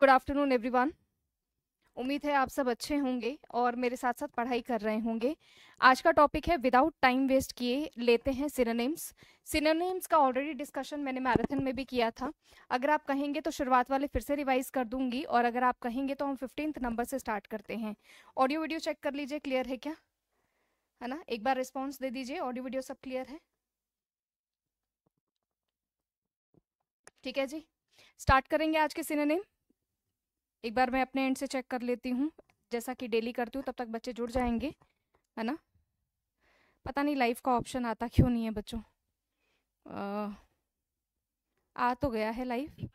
Good afternoon everyone उम्मीद है आप सब अच्छे होंगे और मेरे साथ साथ पढ़ाई कर रहे होंगे आज का टॉपिक है विदाउट टाइम वेस्ट किए लेते हैं सिनोनिम्स सिनोनिम्स का ऑलरेडी डिस्कशन मैंने मैराथन में भी किया था अगर आप कहेंगे तो शुरुआत वाले फिर से रिवाइज कर दूंगी और अगर आप कहेंगे तो हम फिफ्टीन नंबर से स्टार्ट करते हैं ऑडियो वीडियो चेक कर लीजिए क्लियर है क्या है ना एक बार रिस्पॉन्स दे दीजिए ऑडियो वीडियो सब क्लियर है ठीक है जी स्टार्ट करेंगे आज के सिनेम एक बार मैं अपने एंड से चेक कर लेती हूँ जैसा कि डेली करती हूँ तब तक बच्चे जुड़ जाएंगे है ना पता नहीं लाइफ का ऑप्शन आता क्यों नहीं है बच्चों आ, आ तो गया है लाइफ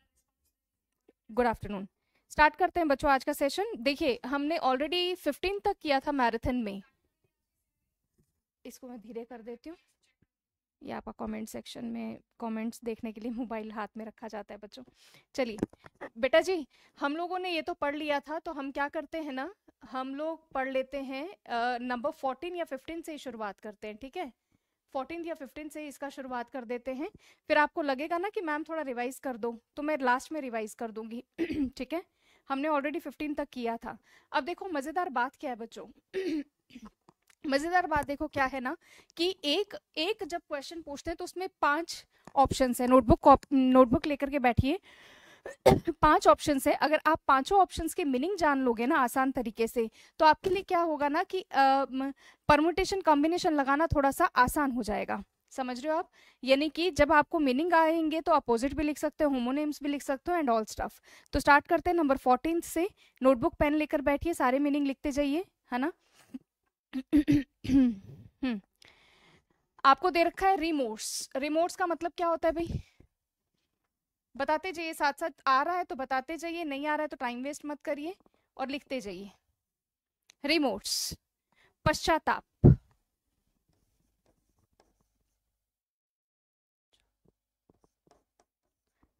गुड आफ्टरनून स्टार्ट करते हैं बच्चों आज का सेशन देखिए हमने ऑलरेडी फिफ्टीन तक किया था मैराथन में इसको मैं धीरे कर देती हूँ या आपका कमेंट सेक्शन में कमेंट्स देखने के लिए मोबाइल हाथ में रखा जाता है बच्चों चलिए बेटा जी हम लोगों ने ये तो पढ़ लिया था तो हम क्या करते हैं ना हम लोग पढ़ लेते हैं नंबर फोर्टीन या फिफ्टीन से ही शुरुआत करते हैं ठीक है फोर्टीन या फिफ्टीन से इसका शुरुआत कर देते हैं फिर आपको लगेगा ना कि मैम थोड़ा रिवाइज कर दो तो मैं लास्ट में रिवाइज कर दूंगी ठीक है हमने ऑलरेडी फिफ्टीन तक किया था अब देखो मज़ेदार बात क्या है बच्चों मजेदार बात देखो क्या है ना कि एक एक जब क्वेश्चन पूछते हैं तो उसमें पांच ऑप्शन है नोटबुक नोटबुक लेकर के बैठिए पांच ऑप्शन है अगर आप पांचों ऑप्शन के मीनिंग जान लोगे ना आसान तरीके से तो आपके लिए क्या होगा ना कि परमोटेशन कॉम्बिनेशन लगाना थोड़ा सा आसान हो जाएगा समझ रहे हो आप यानी कि जब आपको मीनिंग आएंगे तो अपोजिट भी लिख सकते हो होमोनेम्स भी लिख सकते हो एंड ऑल स्टफ तो स्टार्ट करते हैं नंबर फोर्टीन से नोटबुक पेन लेकर बैठिए सारे मीनिंग लिखते जाइए है ना हम्म। आपको दे रखा है रिमोर्स रिमोर्स का मतलब क्या होता है भाई बताते जाइए साथ साथ आ रहा है तो बताते जाइए नहीं आ रहा है तो टाइम वेस्ट मत करिए और लिखते जाइए रिमोर्स पश्चाताप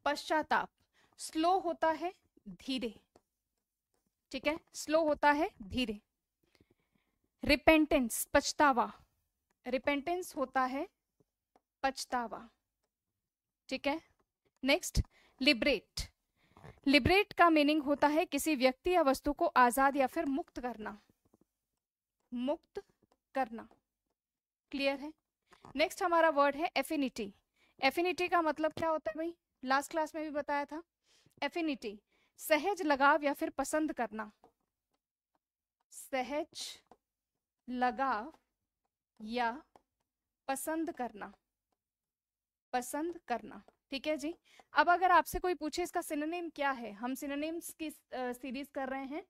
पश्चाताप स्लो होता है धीरे ठीक है स्लो होता है धीरे रिपेंटेंस पछतावा रिपेंटेंस होता है पछतावा ठीक है नेक्स्ट लिबरेट लिबरेट का मीनिंग होता है किसी व्यक्ति या वस्तु को आजाद या फिर मुक्त करना मुक्त करना क्लियर है नेक्स्ट हमारा वर्ड है एफिनिटी एफिनिटी का मतलब क्या होता है भाई लास्ट क्लास में भी बताया था एफिनिटी सहज लगाव या फिर पसंद करना सहज लगाव या पसंद करना पसंद करना ठीक है जी अब अगर आपसे कोई पूछे इसका सिनोनिम क्या है हम सिनोनिम्स की सीरीज कर रहे हैं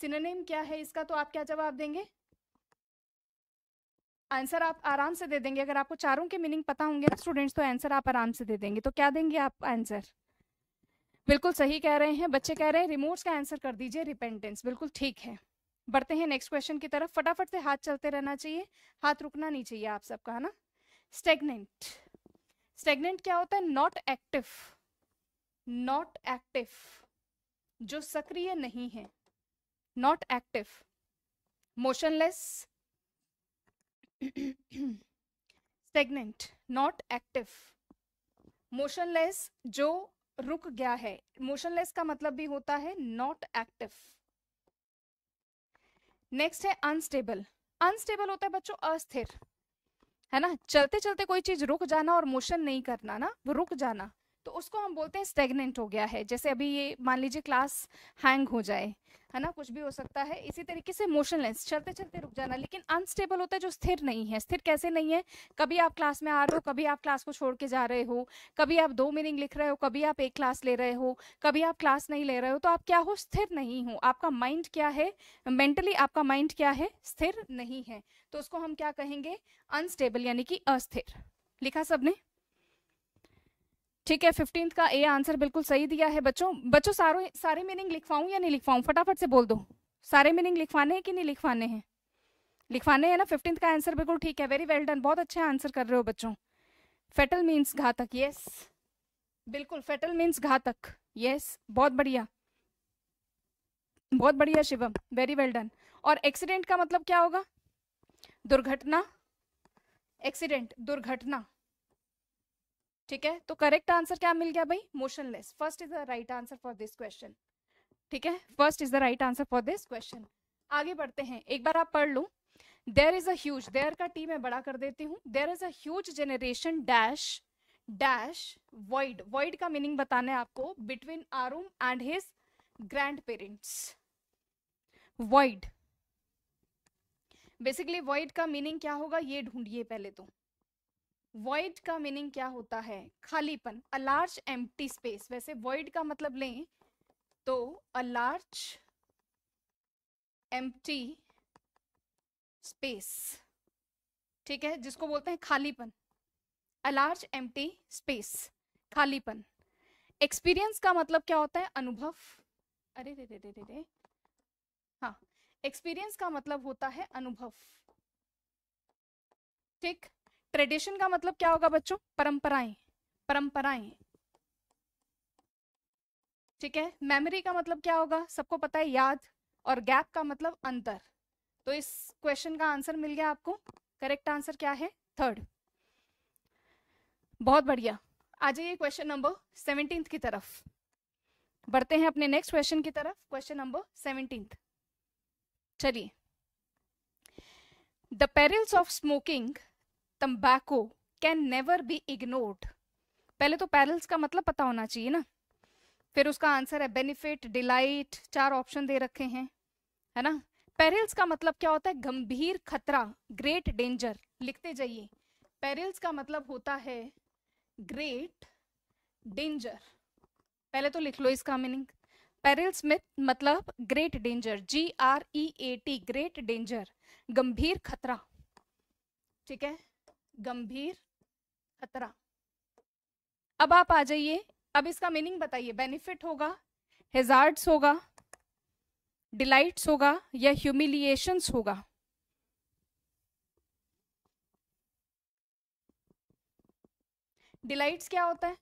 सिनोनिम क्या है इसका तो आप क्या जवाब देंगे आंसर आप आराम से दे देंगे अगर आपको चारों के मीनिंग पता होंगे ना स्टूडेंट्स तो आंसर आप आराम से दे देंगे तो क्या देंगे आप आंसर बिल्कुल सही कह रहे हैं बच्चे कह रहे हैं रिमोट्स का आंसर कर दीजिए रिपेंटेंस बिल्कुल ठीक है बढ़ते हैं नेक्स्ट क्वेश्चन की तरफ फटाफट से हाथ चलते रहना चाहिए हाथ रुकना नहीं चाहिए आप सबका है ना स्टेगनेंट स्टेगनेंट क्या होता है नॉट एक्टिव नॉट एक्टिव जो सक्रिय नहीं है not active motionless stagnant not active motionless जो रुक गया है मोशनलेस का मतलब भी होता है नॉट एक्टिव नेक्स्ट है अनस्टेबल अनस्टेबल होता है बच्चों अस्थिर है ना चलते चलते कोई चीज रुक जाना और मोशन नहीं करना ना वो रुक जाना तो उसको हम बोलते हैं स्टेगनेंट हो गया है जैसे अभी ये मान लीजिए क्लास हैंग हो जाए है ना कुछ भी हो सकता है इसी तरीके से मोशनलेस चलते चलते रुक जाना लेकिन अनस्टेबल होता है जो स्थिर नहीं है स्थिर कैसे नहीं है कभी आप क्लास में आ रहे हो कभी आप क्लास को छोड़ के जा रहे हो कभी आप दो मीनिंग लिख रहे हो कभी आप एक क्लास ले रहे हो कभी आप क्लास नहीं ले रहे हो तो आप क्या हो स्थिर नहीं हो आपका माइंड क्या है मेंटली आपका माइंड क्या है स्थिर नहीं है तो उसको हम क्या कहेंगे अनस्टेबल यानी कि अस्थिर लिखा सबने ठीक है फिफ्टींथ का ए आंसर बिल्कुल सही दिया है बच्चों बच्चों सारों सारे मीनिंग लिखवाऊं या नहीं लिखवाऊँ फटाफट से बोल दो सारे मीनिंग लिखवाने हैं कि नहीं लिखवाने हैं लिखवाने हैं ना फिफ्टींथ का आंसर बिल्कुल ठीक है वेरी वेल डन बहुत अच्छे आंसर कर रहे हो बच्चों फेटल मीन्स घातक यस बिल्कुल फेटल मीन्स घातक यस बहुत बढ़िया बहुत बढ़िया शिवम वेरी वेल डन और एक्सीडेंट का मतलब क्या होगा दुर्घटना एक्सीडेंट दुर्घटना ठीक है तो करेक्ट आंसर क्या मिल गया भाई motionless first is the right answer for this question ठीक है first is the right answer for this question आगे बढ़ते हैं एक बार आप पढ़ लू देर इज अज देर का टी मैं बड़ा कर देती हूँ there is a generation dash dash wide word का मीनिंग बताना है आपको बिटवीन आरूम and his grandparents wide basically word का मीनिंग क्या होगा ये ढूंढिए पहले तो वॉइड का मीनिंग क्या होता है खालीपन अ लार्ज एम्प्टी स्पेस वैसे वॉइड का मतलब लें तो अ लार्ज एम्प्टी स्पेस ठीक है जिसको बोलते हैं खालीपन अ लार्ज एम्प्टी स्पेस खालीपन एक्सपीरियंस का मतलब क्या होता है अनुभव अरे रे रे रे रे रे हाँ एक्सपीरियंस का मतलब होता है अनुभव ठीक ट्रेडिशन का मतलब क्या होगा बच्चों परंपराएं परंपराएं ठीक है मेमोरी का मतलब क्या होगा सबको पता है याद और गैप का मतलब अंतर तो इस क्वेश्चन का आंसर मिल गया आपको करेक्ट आंसर क्या है थर्ड बहुत बढ़िया आ जाइए क्वेश्चन नंबर सेवनटीन की तरफ बढ़ते हैं अपने नेक्स्ट क्वेश्चन की तरफ क्वेश्चन नंबर सेवनटीन चलिए the perils of smoking tobacco can never be ignored पहले तो पैरल्स का मतलब पता होना चाहिए ना फिर उसका आंसर है बेनिफिट डिलाइट चार ऑप्शन दे रखे हैं है ना पेरिल्स का मतलब क्या होता है गंभीर खतरा ग्रेट डेंजर लिखते जाइए पेरिल्स का मतलब होता है ग्रेट डेंजर पहले तो लिख लो इसका मीनिंग पेरिल्स में मतलब great danger G R E A T great danger गंभीर खतरा ठीक है गंभीर खतरा अब आप आ जाइए अब इसका मीनिंग बताइए बेनिफिट होगा हेजार्ड होगा डिलाइट्स होगा या ह्यूमिलिएशंस होगा डिलाइट्स क्या होता है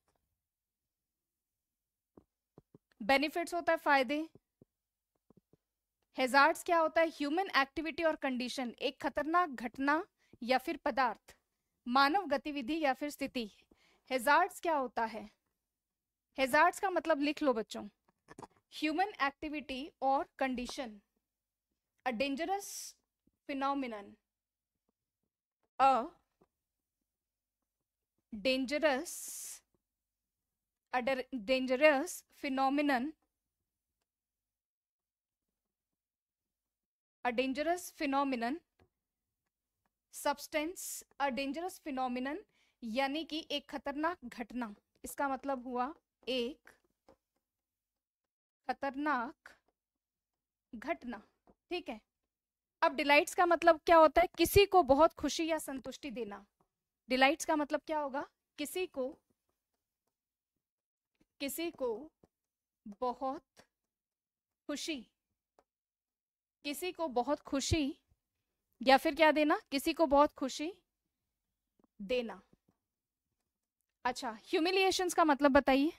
बेनिफिट्स होता है फायदे हेजार्ड क्या होता है ह्यूमन एक्टिविटी और कंडीशन एक खतरनाक घटना या फिर पदार्थ मानव गतिविधि या फिर स्थिति हेजार्ड्स क्या होता है हेजार्ड्स का मतलब लिख लो बच्चों ह्यूमन एक्टिविटी और condition a dangerous phenomenon a dangerous phenomenon dangerous phenomenon substance a dangerous phenomenon यानी कि एक खतरनाक घटना इसका मतलब हुआ एक खतरनाक घटना ठीक है अब डिलाइट्स का मतलब क्या होता है किसी को बहुत खुशी या संतुष्टि देना डिलाइट्स का मतलब क्या होगा किसी को किसी को बहुत खुशी किसी को बहुत खुशी या फिर क्या देना किसी को बहुत खुशी देना अच्छा ह्यूमिलिएशन का मतलब बताइए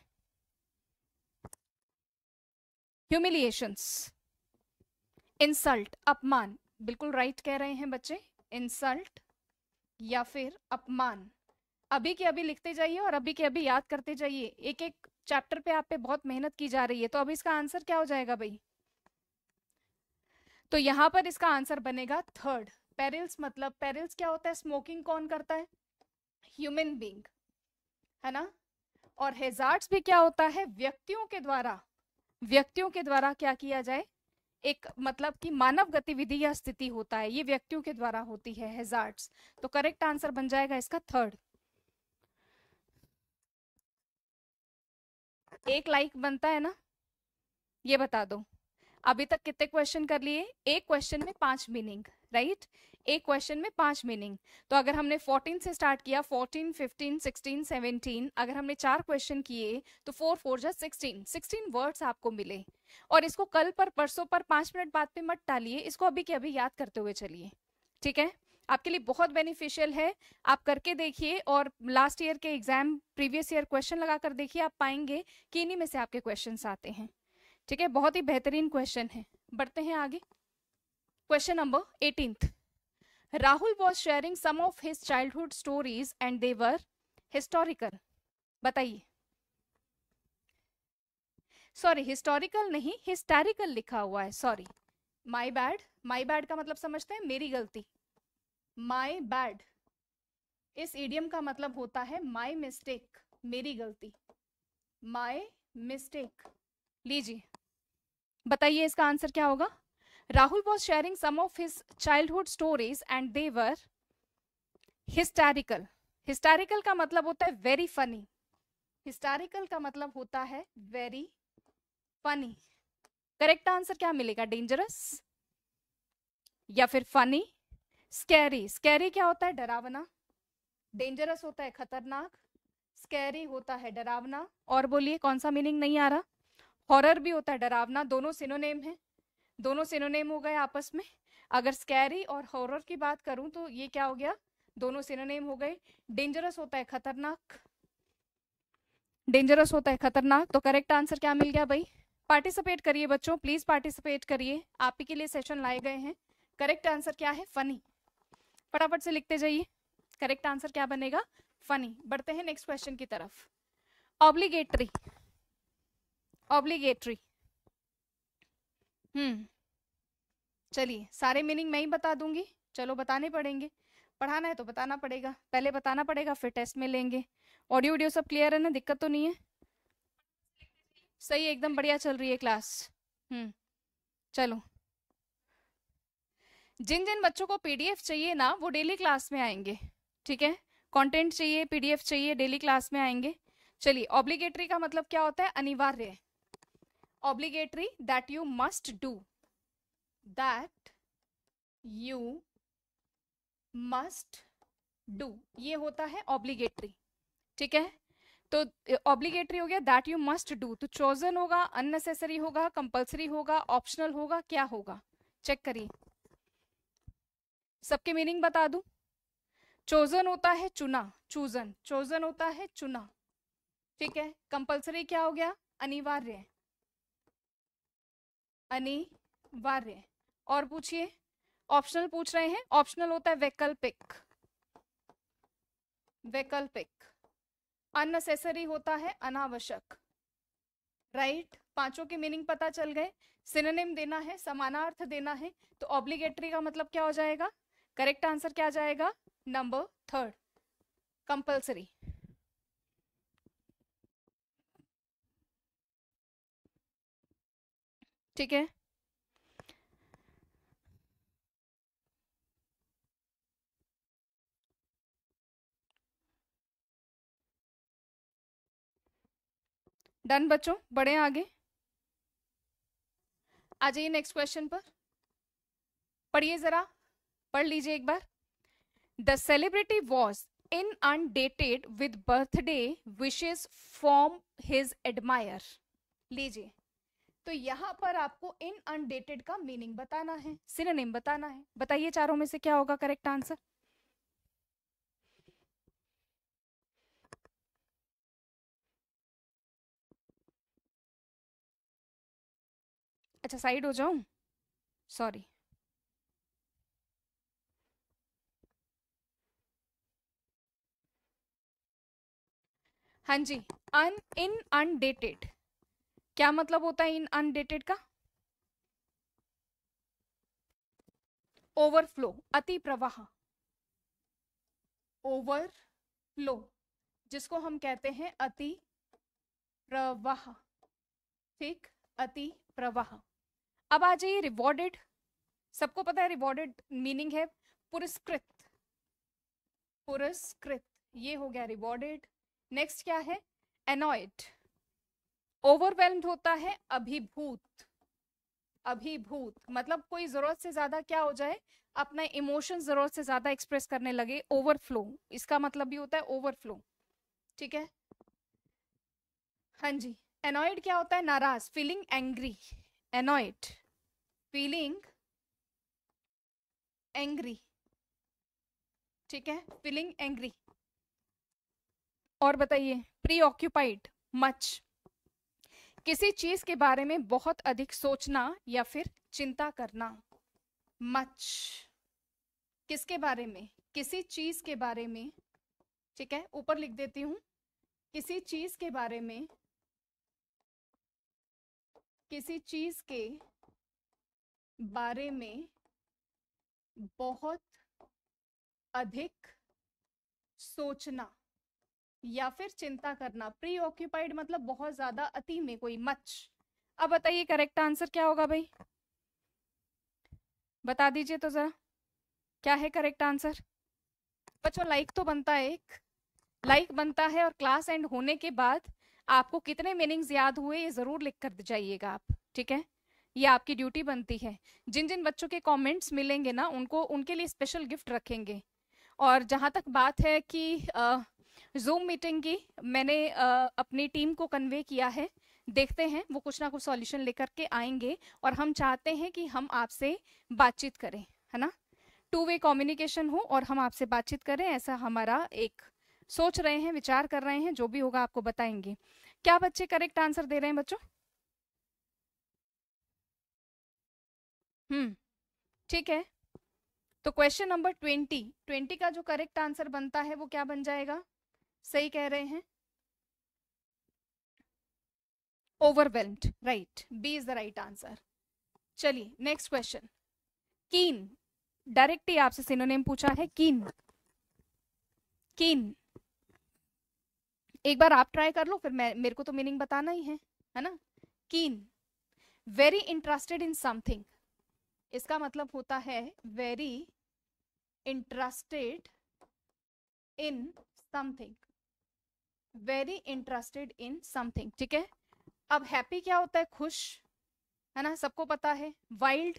ह्यूमिलिएशंस इंसल्ट अपमान बिल्कुल राइट कह रहे हैं बच्चे इंसल्ट या फिर अपमान अभी के अभी लिखते जाइए और अभी के अभी याद करते जाइए एक एक चैप्टर पे आप पे बहुत मेहनत की जा रही है तो अभी इसका आंसर क्या हो जाएगा भाई तो यहाँ पर इसका आंसर बनेगा थर्ड पेरिल्स मतलब पेरिल्स क्या होता है स्मोकिंग कौन करता है ह्यूमन बींग है ना और हेजार्ड्स भी क्या होता है व्यक्तियों के द्वारा व्यक्तियों के द्वारा क्या किया जाए एक मतलब कि मानव गतिविधि या स्थिति होता है ये व्यक्तियों के द्वारा होती है हेजार्ड्स तो करेक्ट आंसर बन जाएगा इसका थर्ड एक लाइक बनता है ना ये बता दो अभी तक कितने क्वेश्चन कर लिए एक क्वेश्चन में पांच मीनिंग राइट एक क्वेश्चन में पांच मीनिंग तो अगर हमने 14 से स्टार्ट किया 14, 15, 16, 17 अगर हमने चार क्वेश्चन किए तो four four just sixteen sixteen words आपको मिले और इसको कल पर परसों पर पांच मिनट बाद पे मत डालिए इसको अभी के अभी याद करते हुए चलिए ठीक है आपके लिए बहुत बेनिफिशियल है आप करके देखिए और लास्ट ईयर के एग्जाम प्रीवियस ईयर क्वेश्चन लगा देखिए आप पाएंगे कि इन्हीं में से आपके क्वेश्चन आते हैं ठीक है बहुत ही बेहतरीन क्वेश्चन है बढ़ते हैं आगे question number eighteenth Rahul was sharing some of his childhood stories and they were historical बताइए सॉरी हिस्टोरिकल नहीं हिस्टोरिकल लिखा हुआ है sorry my bad my bad का मतलब समझते हैं मेरी गलती माई बैड इस ईडियम का मतलब होता है माई मिस्टेक मेरी गलती माई मिस्टेक लीजिए बताइए इसका आंसर क्या होगा Rahul was sharing some of his childhood stories and they were historical historical का मतलब होता है वेरी फनी हिस्टारिकल का मतलब होता है वेरी फनी करेक्ट आंसर क्या मिलेगा डेंजरस या फिर फनी स्कैरी स्कैरी क्या होता है डरावना डेंजरस होता है खतरनाक स्कैरी होता है डरावना और बोलिए कौन सा मीनिंग नहीं आ रहा हॉरर भी होता है डरावना दोनों सिनोनेम है दोनों सिनोनेम हो गए आपस में अगर स्कैरी और हॉरर की बात करूं तो ये क्या हो गया दोनों सिनोनेम हो गए डेंजरस होता है खतरनाक डेंजरस होता है खतरनाक तो करेक्ट आंसर क्या मिल गया भाई पार्टिसिपेट करिए बच्चों प्लीज पार्टिसिपेट करिए आप ही के लिए सेशन लाए गए हैं करेक्ट आंसर क्या है फनी फटाफट से लिखते जाइए करेक्ट आंसर क्या बनेगा फनी बढ़ते हैं नेक्स्ट क्वेश्चन की तरफ ऑब्लिगेटरी ऑब्लीगेटरी हम्म hmm. चलिए सारे मीनिंग मैं ही बता दूंगी चलो बताने पड़ेंगे पढ़ाना है तो बताना पड़ेगा पहले बताना पड़ेगा फिर टेस्ट में लेंगे ऑडियो वीडियो सब क्लियर है ना दिक्कत तो नहीं है सही एकदम बढ़िया चल रही है क्लास हम्म hmm. चलो जिन जिन बच्चों को पीडीएफ चाहिए ना वो डेली क्लास में आएंगे ठीक है कंटेंट चाहिए पीडीएफ चाहिए डेली क्लास में आएंगे चलिए ऑब्लिगेटरी का मतलब क्या होता है अनिवार्य है obligatory that you must do that you must do ये होता है obligatory ठीक है तो obligatory हो गया that you must do तो chosen होगा unnecessary होगा compulsory होगा optional होगा क्या होगा चेक करिए सबके मीनिंग बता दूं चोजन होता है चुना चूजन चोजन होता है चुना ठीक है कंपलसरी क्या हो गया अनिवार्य अनिवार्य और पूछिए ऑप्शनल पूछ रहे हैं ऑप्शनल होता है वैकल्पिक वैकल्पिक अननेसेसरी होता है अनावश्यक राइट right? पांचों के मीनिंग पता चल गए सिनोनिम देना है समानार्थ देना है तो ऑब्लिगेटरी का मतलब क्या हो जाएगा करेक्ट आंसर क्या जाएगा नंबर थर्ड कंपल्सरी ठीक है डन बच्चों बड़े आगे आ जाइए नेक्स्ट क्वेश्चन पर पढ़िए जरा पढ़ लीजिए एक बार the celebrity was inundated with birthday wishes from his admire लीजिए तो यहाँ पर आपको इन अनडेटेड का मीनिंग बताना है सिनोनिम बताना है बताइए चारों में से क्या होगा करेक्ट आंसर अच्छा साइड हो जाऊं सॉरी हाँ जी अन इन अनडेटेड क्या मतलब होता है इन अनडेटेड का ओवरफ्लो अति प्रवाह ओवरफ्लो जिसको हम कहते हैं अति प्रवाह ठीक अति प्रवाह अब आ जाइए रिवॉर्डेड सबको पता है रिवॉर्डेड मीनिंग है पुरस्कृत पुरस्कृत ये हो गया रिवॉर्डेड नेक्स्ट क्या है एनॉयड ओवरवेल्ड होता है अभिभूत अभिभूत मतलब कोई जरूरत से ज्यादा क्या हो जाए अपना इमोशन जरूरत से ज्यादा एक्सप्रेस करने लगे ओवरफ्लो इसका मतलब भी होता है ओवरफ्लो ठीक है हाँ जी एनॉइड क्या होता है नाराज feeling angry annoyed feeling angry ठीक है फीलिंग एंग्री और बताइए प्री ऑक्यूपाइड मच किसी चीज के बारे में बहुत अधिक सोचना या फिर चिंता करना मच किसके बारे में किसी चीज के बारे में ठीक है ऊपर लिख देती हूँ किसी चीज के बारे में किसी चीज के बारे में बहुत अधिक सोचना या फिर चिंता करना प्री ऑक्यूपाइड मतलब बहुत ज्यादा अति में कोई मच अब बताइए करेक्ट आंसर क्या होगा भाई बता दीजिए तो जरा क्या है करेक्ट आंसर बच्चों लाइक तो बनता है एक लाइक बनता है और क्लास एंड होने के बाद आपको कितने मीनिंग्स याद हुए ये जरूर लिख कर जाइएगा आप ठीक है ये आपकी ड्यूटी बनती है जिन जिन बच्चों के कमेंट्स मिलेंगे ना उनको उनके लिए स्पेशल गिफ्ट रखेंगे और जहाँ तक बात है कि आ, जूम मीटिंग की मैंने अपनी टीम को कन्वे किया है देखते हैं वो कुछ ना कुछ सॉल्यूशन लेकर के आएंगे और हम चाहते हैं कि हम आपसे बातचीत करें है ना टू वे कम्युनिकेशन हो और हम आपसे बातचीत करें ऐसा हमारा एक सोच रहे हैं विचार कर रहे हैं जो भी होगा आपको बताएंगे क्या बच्चे करेक्ट आंसर दे रहे हैं बच्चों हम्म ठीक है तो क्वेश्चन नंबर ट्वेंटी ट्वेंटी का जो करेक्ट आंसर बनता है वो क्या बन जाएगा सही कह रहे हैं overwhelmed right B is the right answer चलिए नेक्स्ट क्वेश्चन कीन डायरेक्ट ही आपसे सिनोनेम पूछा है कीन कीन एक बार आप ट्राई कर लो फिर मैं मेरे को तो मीनिंग बताना ही है है ना कीन वेरी इंटरेस्टेड इन समथिंग इसका मतलब होता है very interested in something very interested in something ठीक है अब हैप्पी क्या होता है खुश है ना सबको पता है wild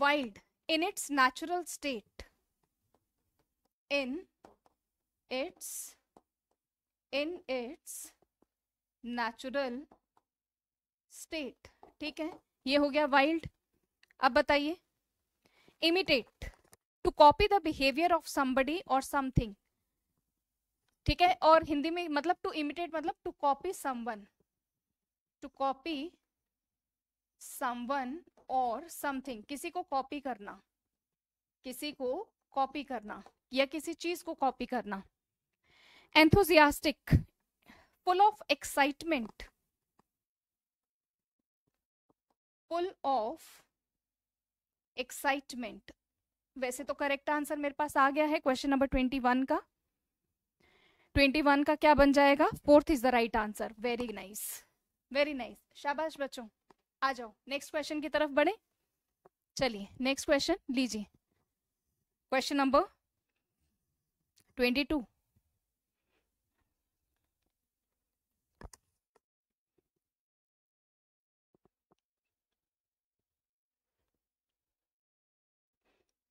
wild in its natural state in its in its natural state ठीक है ये हो गया वाइल्ड अब बताइए imitate to copy the behaviour of somebody और समथिंग ठीक है और हिंदी में मतलब टू इमिटेट मतलब to copy someone to copy someone और समथिंग किसी को कॉपी करना किसी को कॉपी करना या किसी चीज को कॉपी करना enthusiastic full of excitement full of excitement वैसे तो करेक्ट आंसर मेरे पास आ गया है क्वेश्चन नंबर ट्वेंटी वन का ट्वेंटी वन का क्या बन जाएगा fourth is the right answer very nice very nice शाबाश बच्चों आ जाओ नेक्स्ट क्वेश्चन की तरफ बढ़े चलिए नेक्स्ट क्वेश्चन लीजिए क्वेश्चन नंबर ट्वेंटी टू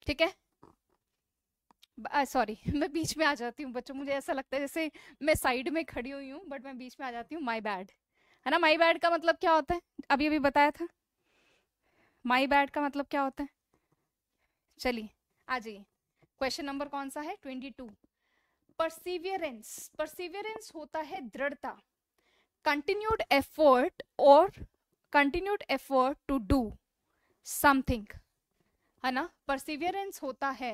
ठीक है सॉरी मैं बीच में आ जाती हूँ बच्चों मुझे ऐसा लगता है जैसे मैं साइड में खड़ी हुई हूँ बट मैं बीच में आ जाती हूँ माई बैड है ना माई बैड का मतलब क्या होता है अभी अभी बताया था माई बैड का मतलब क्या होता है चलिए आ जाइए क्वेश्चन नंबर कौन सा है ट्वेंटी टू परसिवियरेंस परसिवियरेंस होता है दृढ़ता कंटिन्यूड एफर्ट और continued effort to do something है ना परसिवियरेंस होता है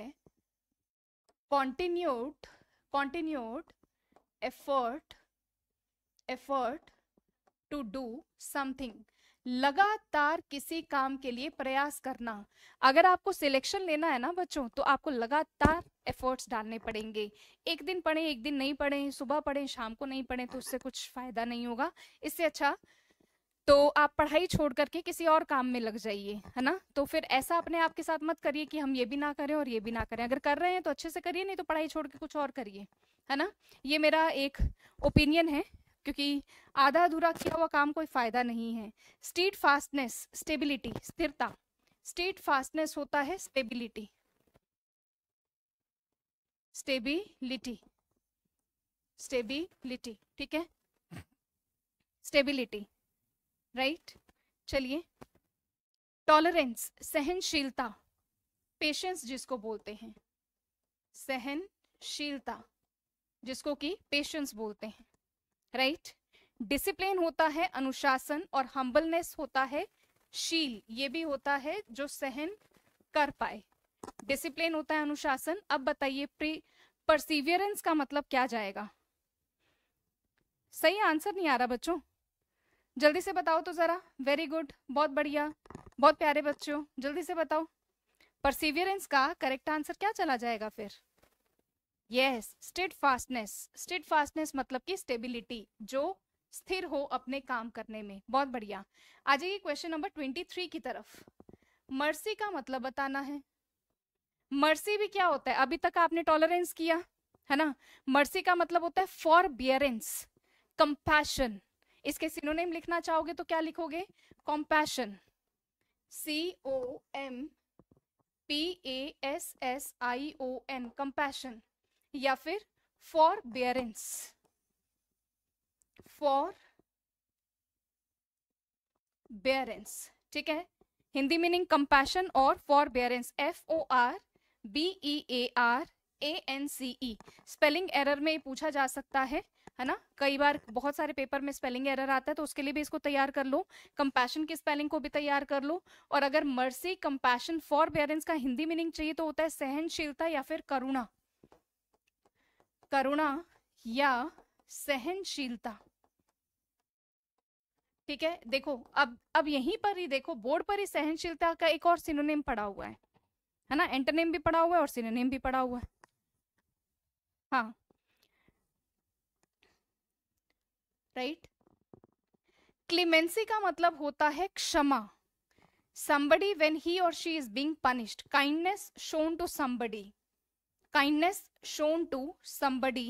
continued continued effort effort to do something लगातार किसी काम के लिए प्रयास करना अगर आपको सिलेक्शन लेना है ना बच्चों तो आपको लगातार एफर्ट्स डालने पड़ेंगे एक दिन पढ़ें एक दिन नहीं पढ़ें सुबह पढ़ें शाम को नहीं पढ़ें तो उससे कुछ फायदा नहीं होगा इससे अच्छा तो आप पढ़ाई छोड़ करके किसी और काम में लग जाइए है ना तो फिर ऐसा अपने आप के साथ मत करिए कि हम ये भी ना करें और ये भी ना करें अगर कर रहे हैं तो अच्छे से करिए नहीं तो पढ़ाई छोड़ के कुछ और करिए है ना ये मेरा एक ओपिनियन है क्योंकि आधा अधूरा किया हुआ काम कोई फायदा नहीं है स्ट्रीट फास्टनेस स्टेबिलिटी स्थिरता स्ट्रीट फास्टनेस होता है स्टेबिलिटी स्टेबिलिटी स्टेबिलिटी ठीक है स्टेबिलिटी राइट चलिए टॉलरेंस सहनशीलता पेशेंस जिसको बोलते हैं सहनशीलता जिसको कि पेशेंस बोलते हैं राइट डिसिप्लिन होता है अनुशासन और हम्बलनेस होता है शील ये भी होता है जो सहन कर पाए डिसिप्लिन होता है अनुशासन अब बताइए प्री परसिवियरेंस का मतलब क्या जाएगा सही आंसर नहीं आ रहा बच्चों जल्दी से बताओ तो ज़रा वेरी गुड बहुत बढ़िया बहुत प्यारे बच्चों जल्दी से बताओ परसिवियरेंस का करेक्ट आंसर क्या चला जाएगा फिर yes steadfastness steadfastness मतलब की स्टेबिलिटी जो स्थिर हो अपने काम करने में बहुत बढ़िया आ जाइए क्वेश्चन नंबर ट्वेंटी थ्री की तरफ मर्सी का मतलब बताना है मर्सी भी क्या होता है अभी तक आपने टॉलरेंस किया है ना मर्सी का मतलब होता है फॉर बियरेंस कंपैशन इसके सिनोनिम लिखना चाहोगे तो क्या लिखोगे compassion C O M P A S S I O N compassion या फिर फॉर बियरेंस फॉर बेयरेंस ठीक है हिंदी मीनिंग कंपैशन और forbearance F O R B E A R A N C E spelling error में पूछा जा सकता है है ना कई बार बहुत सारे पेपर में स्पेलिंग एरर आता है तो उसके लिए भी इसको तैयार कर लो कंपैशन की स्पेलिंग को भी तैयार कर लो और अगर मर्सी कंपैशन फॉर पेरेंट्स का हिंदी मीनिंग चाहिए तो होता है सहनशीलता या फिर करुणा करुणा या सहनशीलता ठीक है देखो अब अब यहीं पर ही देखो बोर्ड पर ही सहनशीलता का एक और सिनोनेम पड़ा हुआ है है ना एंटरनेम भी पड़ा हुआ है और सिनोनेम भी पड़ा हुआ है हाँ राइट क्लीमेंसी का मतलब होता है क्षमा somebody when he or she is being punished kindness shown to somebody kindness shown to somebody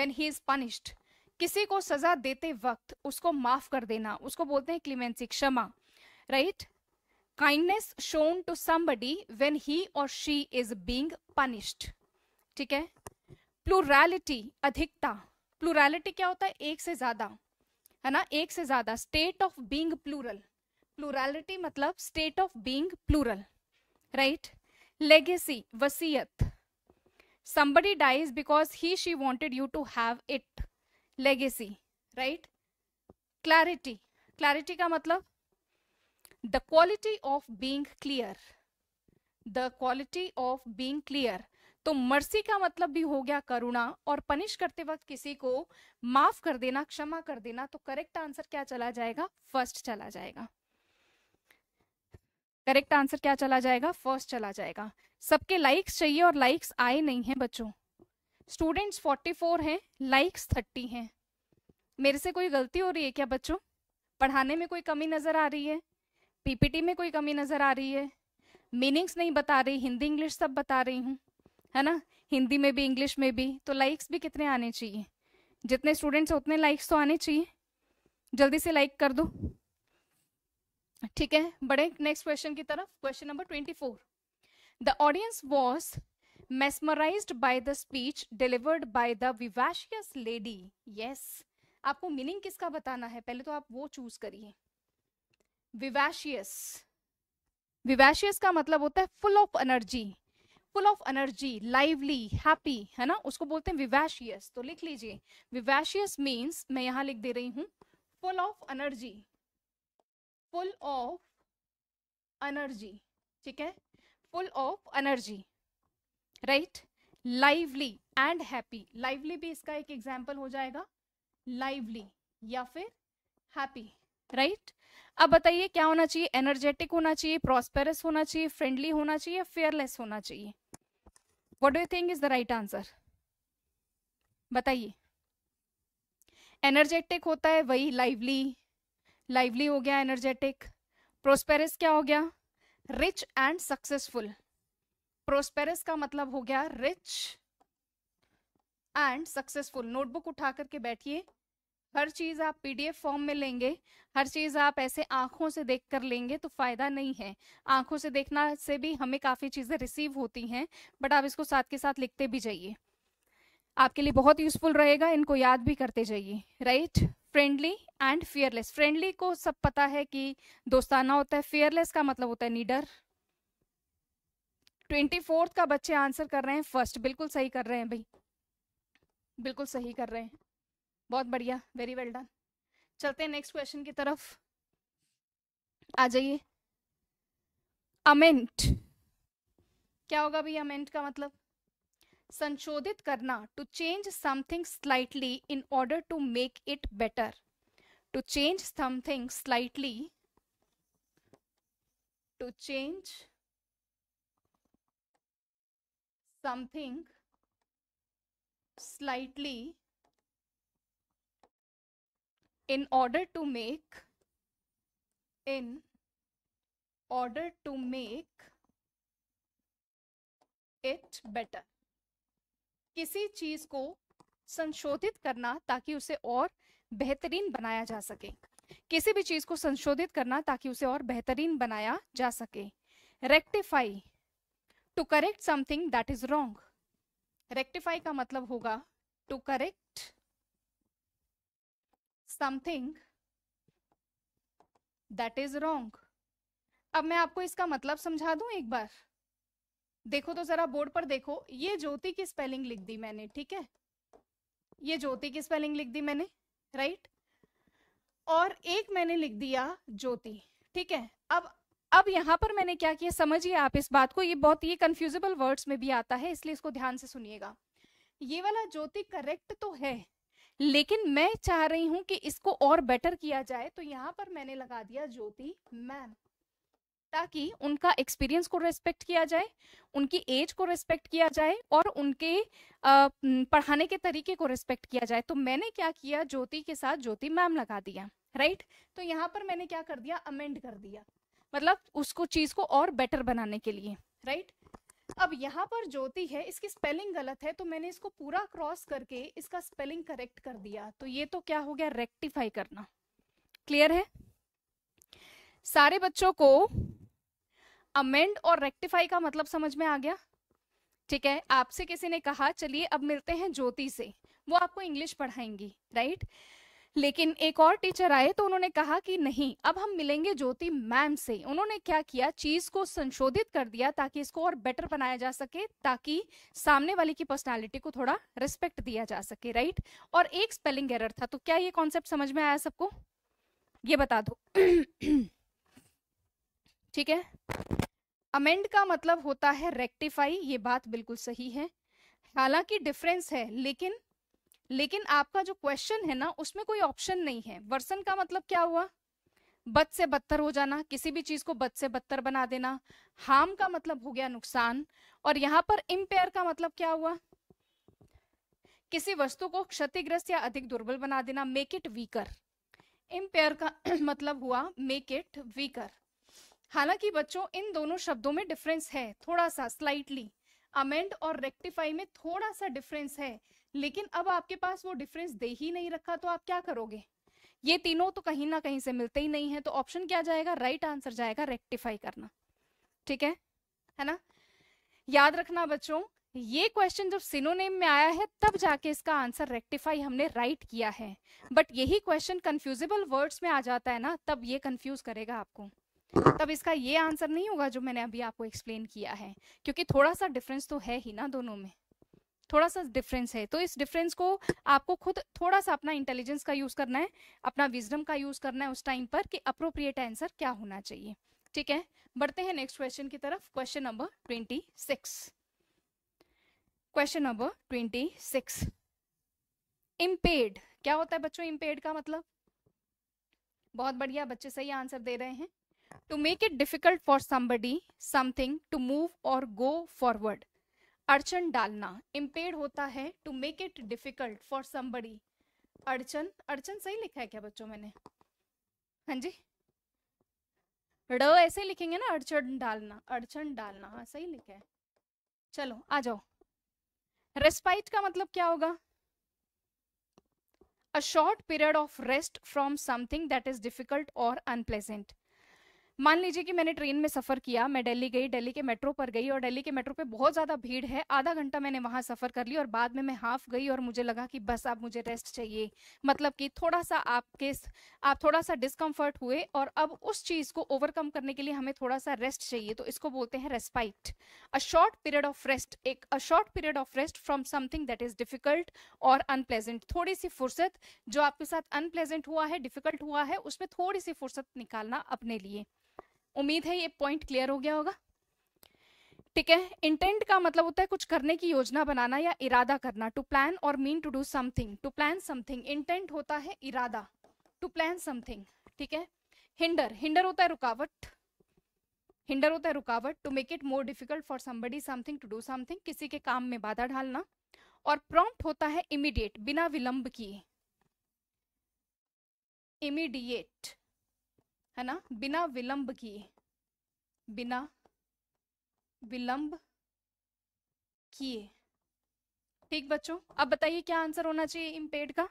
when he is punished किसी को सजा देते वक्त उसको माफ कर देना उसको बोलते हैं क्लीमेंसी क्षमा right kindness shown to somebody when he or she is being punished ठीक है प्लूरैलिटी अधिकता प्लूरलिटी क्या होता है एक से ज्यादा है ना एक से ज्यादा state of being plural plurality मतलब state of being plural right legacy वसीयत somebody dies because he she wanted you to have it legacy right clarity clarity का मतलब the quality of being clear the quality of being clear तो mercy का मतलब भी हो गया करुणा और पनिश करते वक्त किसी को माफ कर देना क्षमा कर देना तो करेक्ट आंसर क्या चला जाएगा फर्स्ट चला जाएगा करेक्ट आंसर क्या चला जाएगा फर्स्ट चला जाएगा सबके लाइक्स चाहिए और लाइक्स आए नहीं है बच्चों स्टूडेंट्स 44 हैं लाइक्स 30 हैं मेरे से कोई गलती हो रही है क्या बच्चों पढ़ाने में कोई कमी नज़र आ रही है पीपीटी में कोई कमी नज़र आ रही है मीनिंग्स नहीं बता रही हिंदी इंग्लिश सब बता रही हूँ है ना हिंदी में भी इंग्लिश में भी तो लाइक्स भी कितने आने चाहिए जितने स्टूडेंट्स उतने लाइक्स तो आने चाहिए जल्दी से लाइक कर दो ठीक है बड़े नेक्स्ट क्वेश्चन की तरफ question number twenty four the audience was mesmerised by the speech delivered by the vivacious lady yes आपको मीनिंग किसका बताना है पहले तो आप वो चूज करिए विवाशियस विवाशियस का मतलब होता है full of energy full of energy lively happy है ना उसको बोलते हैं विवैशियस तो लिख लीजिए विवैशियस मीन्स मैं यहां लिख दे रही हूं full of energy full of energy ठीक है full of energy right lively and happy lively भी इसका एक एग्जाम्पल हो जाएगा लाइवली या फिर हैप्पी राइट right? अब बताइए क्या होना चाहिए एनर्जेटिक होना चाहिए प्रॉस्पेरस होना चाहिए फ्रेंडली होना चाहिए फेयरलेस होना चाहिए what do think is the right answer बताइए एनर्जेटिक होता है वही लाइवली लाइवली हो गया एनर्जेटिक प्रोस्पेरस क्या हो गया रिच एंड सक्सेसफुल प्रोस्पेरस का मतलब हो गया रिच एंड सक्सेसफुल नोटबुक उठा करके बैठिए हर चीज आप पीडीएफ फॉर्म में लेंगे हर चीज आप ऐसे आंखों से देख कर लेंगे तो फायदा नहीं है आंखों से देखना से भी हमें काफी चीजें रिसीव होती हैं बट आप इसको साथ के साथ लिखते भी जाइए आपके लिए बहुत यूजफुल रहेगा इनको याद भी करते जाइए right friendly and fearless friendly को सब पता है कि दोस्ताना होता है फियरलेस का मतलब होता है नीडर ट्वेंटी फोर्थ का बच्चे आंसर कर रहे हैं फर्स्ट बिल्कुल सही कर रहे हैं भाई बिल्कुल सही कर रहे हैं बहुत बढ़िया वेरी वेल डन चलते हैं नेक्स्ट क्वेश्चन की तरफ आ जाइए अमेंट क्या होगा भाई अमेंट का मतलब संशोधित करना to change something slightly in order to make it better to change something slightly to change something slightly in order to make in order to make it better किसी चीज को संशोधित करना ताकि उसे और बेहतरीन बनाया जा सके किसी भी चीज को संशोधित करना ताकि उसे और बेहतरीन बनाया जा सके rectify to correct something that is wrong rectify का मतलब होगा to correct something that is wrong अब मैं आपको इसका मतलब समझा दूं एक बार देखो तो जरा बोर्ड पर देखो ये ज्योति की स्पेलिंग लिख दी मैंने ठीक है ये ज्योति की स्पेलिंग लिख दी मैंने राइट और एक मैंने लिख दिया ज्योति ठीक है अब अब यहां पर मैंने क्या किया समझिए आप इस बात को ये बहुत ये कंफ्यूजेबल वर्ड्स में भी आता है इसलिए इसको ध्यान से सुनिएगा ये वाला ज्योति करेक्ट तो है लेकिन मैं चाह रही हूँ कि इसको और बेटर किया जाए तो यहाँ पर मैंने लगा दिया ज्योति मैम ताकि उनका एक्सपीरियंस को रेस्पेक्ट किया जाए उनकी एज को रेस्पेक्ट किया जाए और उनके पढ़ाने के तरीके को रेस्पेक्ट किया जाए तो मैंने क्या किया ज्योति के साथ ज्योति मैम लगा दिया राइट तो यहाँ पर मैंने क्या कर दिया अमेंड कर दिया मतलब उसको चीज को और बेटर बनाने के लिए राइट अब यहाँ पर ज्योति है इसकी स्पेलिंग गलत है तो मैंने इसको पूरा क्रॉस करके इसका स्पेलिंग करेक्ट कर दिया तो ये तो क्या हो गया रेक्टिफाई करना क्लियर है सारे बच्चों को अमेंड और रेक्टिफाई का मतलब समझ में आ गया ठीक है आपसे किसी ने कहा चलिए अब मिलते हैं ज्योति से वो आपको इंग्लिश पढ़ाएंगी राइट right? लेकिन एक और टीचर आए तो उन्होंने कहा कि नहीं अब हम मिलेंगे ज्योति मैम से उन्होंने क्या किया चीज को संशोधित कर दिया ताकि इसको और बेटर बनाया जा सके ताकि सामने वाले की पर्सनैलिटी को थोड़ा रिस्पेक्ट दिया जा सके राइट और एक स्पेलिंग एरर था तो क्या ये कॉन्सेप्ट समझ में आया सबको ये बता दो ठीक है अमेंड का मतलब होता है रेक्टिफाई ये बात बिल्कुल सही है हालांकि डिफरेंस है लेकिन लेकिन आपका जो क्वेश्चन है ना उसमें कोई ऑप्शन नहीं है वर्सन का मतलब क्या हुआ बद से बदतर हो जाना किसी भी चीज को बद से बदतर बना देना हार्म का मतलब हो गया नुकसान और यहाँ पर इम्पेयर का मतलब क्या हुआ किसी वस्तु को क्षतिग्रस्त या अधिक दुर्बल बना देना मेक इट वीकर इम्पेयर का मतलब हुआ मेक इट वीकर हालांकि बच्चों इन दोनों शब्दों में डिफरेंस है थोड़ा सा स्लाइटली अमेंड और रेक्टिफाई में थोड़ा सा डिफरेंस है लेकिन अब आपके पास वो डिफरेंस दे ही नहीं रखा तो आप क्या करोगे ये तीनों तो कहीं ना कहीं से मिलते ही नहीं है तो ऑप्शन क्या जाएगा राइट right आंसर जाएगा रेक्टिफाई करना ठीक है है ना याद रखना बच्चों ये क्वेश्चन जब सिनोनेम में आया है तब जाके इसका आंसर रेक्टिफाई हमने राइट right किया है बट यही क्वेश्चन कंफ्यूजेबल वर्ड्स में आ जाता है ना तब ये कंफ्यूज करेगा आपको तब इसका ये आंसर नहीं होगा जो मैंने अभी आपको एक्सप्लेन किया है क्योंकि थोड़ा सा डिफरेंस तो है ही ना दोनों में थोड़ा सा डिफरेंस है तो इस डिफरेंस को आपको खुद थोड़ा सा अपना इंटेलिजेंस का यूज करना है अपना विजडम का यूज करना है उस टाइम पर कि अप्रोप्रिएट आंसर क्या होना चाहिए ठीक है बढ़ते हैं नेक्स्ट क्वेश्चन की तरफ question number twenty six question number twenty six impede क्या होता है बच्चों इम्पेड का मतलब बहुत बढ़िया बच्चे सही आंसर दे रहे हैं to make it difficult for somebody something to move or go forward अड़चन डालना इम्पेयर होता है to make it difficult for somebody अड़चन अड़चन सही लिखा है क्या बच्चों मैंने हाँ जी ड ऐसे लिखेंगे ना अड़चन डालना अड़चन डालना हाँ सही लिखा है चलो आ जाओ रेस्पाइट का मतलब क्या होगा a short period of rest from something that is difficult or unpleasant मान लीजिए कि मैंने ट्रेन में सफ़र किया मैं दिल्ली गई दिल्ली के मेट्रो पर गई और दिल्ली के मेट्रो पे बहुत ज़्यादा भीड़ है आधा घंटा मैंने वहाँ सफ़र कर लिया और बाद में मैं हाफ गई और मुझे लगा कि बस अब मुझे रेस्ट चाहिए मतलब कि थोड़ा सा आपके आप थोड़ा सा डिस्कम्फर्ट हुए और अब उस चीज़ को ओवरकम करने के लिए हमें थोड़ा सा रेस्ट चाहिए तो इसको बोलते हैं respite a short period of rest एक a short period of rest from something that is difficult or unpleasant थोड़ी सी फुर्सत जो आपके साथ अनप्लेजेंट हुआ है डिफिकल्ट हुआ है उसमें थोड़ी सी फुर्सत निकालना अपने लिए उम्मीद है ये पॉइंट क्लियर हो गया होगा ठीक है इंटेंट का मतलब होता है कुछ करने की योजना बनाना या इरादा करना to plan or mean to do something to plan something intent होता है इरादा टू प्लान समथिंग ठीक है हिंडर हिंडर होता है रुकावट हिंडर होता है रुकावट to make it more difficult for somebody something to do something किसी के काम में बाधा डालना और प्रॉम्प्ट होता है इमीडिएट बिना विलंब किए इमीडिएट है ना बिना विलंब किए बिना विलंब किए ठीक बच्चों अब बताइए क्या आंसर होना चाहिए इम्पेड का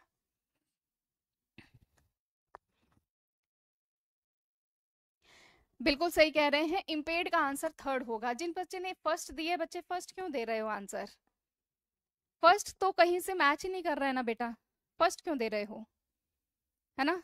बिल्कुल सही कह रहे हैं इम्पेड का आंसर थर्ड होगा जिन बच्चे ने फर्स्ट दिए बच्चे फर्स्ट क्यों दे रहे हो आंसर फर्स्ट तो कहीं से मैच ही नहीं कर रहा है ना बेटा फर्स्ट क्यों दे रहे हो है ना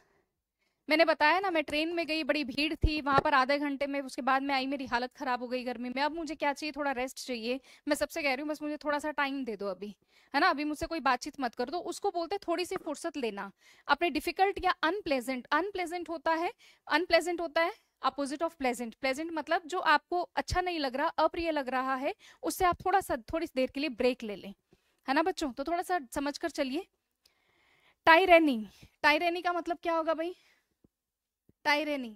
मैंने बताया ना मैं ट्रेन में गई बड़ी भीड़ थी वहां पर आधे घंटे में उसके बाद में आई मेरी हालत खराब हो गई गर्मी में अब मुझे क्या चाहिए थोड़ा रेस्ट चाहिए मैं सबसे कह रही हूँ बस मुझे थोड़ा सा टाइम दे दो अभी है ना अभी मुझसे कोई बातचीत मत कर दो उसको बोलते थोड़ी सी फुर्सत लेना अपने डिफिकल्ट या अनप्लेजेंट अनप्लेजेंट होता है अनप्लेजेंट होता है अपोजिट ऑफ प्लेजेंट प्लेजेंट मतलब जो आपको अच्छा नहीं लग रहा अप्रिय लग रहा है उससे आप थोड़ा सा थोड़ी देर के लिए ब्रेक ले लें है ना बच्चों तो थोड़ा सा समझ कर चलिए टाइरेनी टाइरेनी का मतलब क्या होगा भाई टायरेनी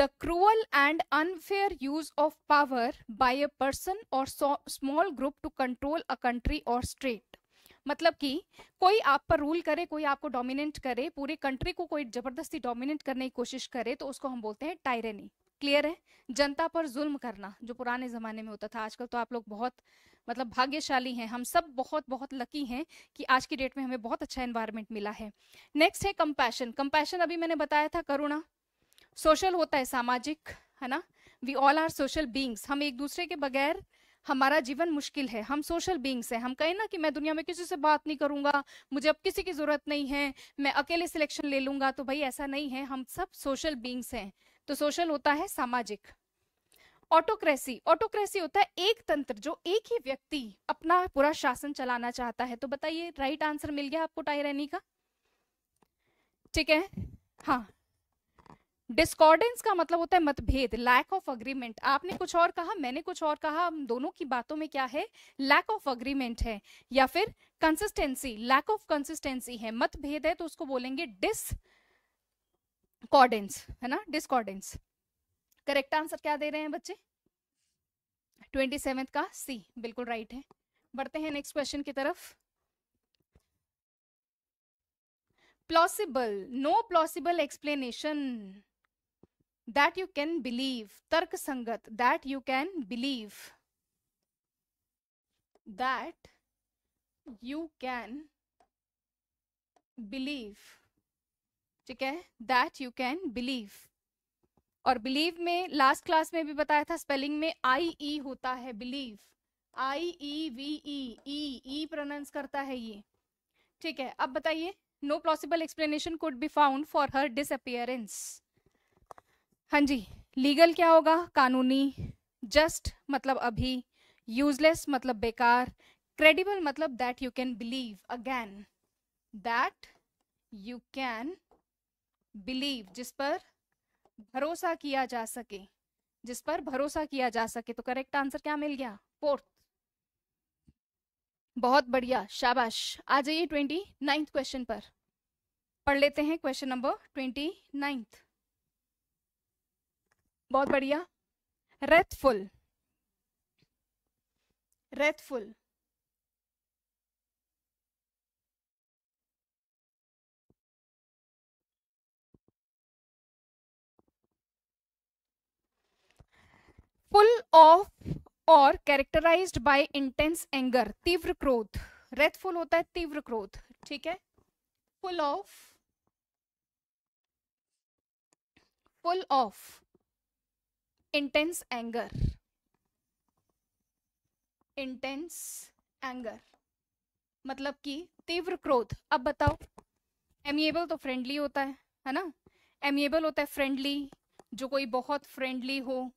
the cruel and unfair use of power by a person or so, small group to control a country or state मतलब कि कोई आप पर रूल करे कोई आपको डोमिनेट करे पूरी कंट्री को कोई जबरदस्ती डोमिनेट करने की कोशिश करे तो उसको हम बोलते हैं टायरेनी क्लियर है जनता पर जुल्म करना जो पुराने ज़माने में होता था आजकल तो आप लोग बहुत मतलब भाग्यशाली हैं हम सब बहुत बहुत लकी हैं कि आज की डेट में हमें बहुत अच्छा एनवायरनमेंट मिला है नेक्स्ट है कंपैशन कंपैशन अभी मैंने बताया था करुणा सोशल होता है सामाजिक है ना we all are social beings हम एक दूसरे के बगैर हमारा जीवन मुश्किल है हम सोशल बींग्स हैं हम कहें ना कि मैं दुनिया में किसी से बात नहीं करूंगा मुझे अब किसी की जरूरत नहीं है मैं अकेले सिलेक्शन ले लूंगा तो भाई ऐसा नहीं है हम सब सोशल बींग्स हैं तो सोशल होता है सामाजिक ऑटोक्रेसी ऑटोक्रेसी होता है एक तंत्र जो एक ही व्यक्ति अपना पूरा शासन चलाना चाहता है तो बताइए राइट आंसर मिल गया आपको टायरनी का ठीक है हाँ डिस्कॉर्डेंस का मतलब होता है मतभेद लैक ऑफ अग्रीमेंट आपने कुछ और कहा मैंने कुछ और कहा हम दोनों की बातों में क्या है लैक ऑफ अग्रीमेंट है या फिर कंसिस्टेंसी लैक ऑफ कंसिस्टेंसी है मतभेद है तो उसको बोलेंगे डिस कॉर्डेंस है ना डिस्कॉर्डेंस करेक्ट आंसर क्या दे रहे हैं बच्चे ट्वेंटी सेवेंथ का सी बिल्कुल राइट है बढ़ते हैं नेक्स्ट क्वेश्चन की तरफ plausible no plausible explanation that you can believe तर्क संगत that you can believe that you can believe ठीक है दैट यू कैन बिलीव और बिलीव में लास्ट क्लास में भी बताया था स्पेलिंग में आई ई e होता है believe I E V E E E pronounce करता है ये ठीक है अब बताइए no possible explanation could be found for her disappearance हाँ जी लीगल क्या होगा कानूनी जस्ट मतलब अभी यूजलेस मतलब बेकार क्रेडिबल मतलब that you can believe again that you can believe जिस पर भरोसा किया जा सके जिस पर भरोसा किया जा सके तो करेक्ट आंसर क्या मिल गया फोर्थ बहुत बढ़िया शाबाश आ जाइए ट्वेंटी नाइन्थ क्वेश्चन पर पढ़ लेते हैं क्वेश्चन नंबर ट्वेंटी नाइन्थ बहुत बढ़िया wrathful wrathful full of or characterised by intense anger तीव्र क्रोध रेथफुल होता है तीव्र क्रोध ठीक है full of full of intense anger intense anger मतलब कि तीव्र क्रोध अब बताओ एमिएबल तो फ्रेंडली होता है है ना एमिएबल होता है फ्रेंडली जो कोई बहुत फ्रेंडली हो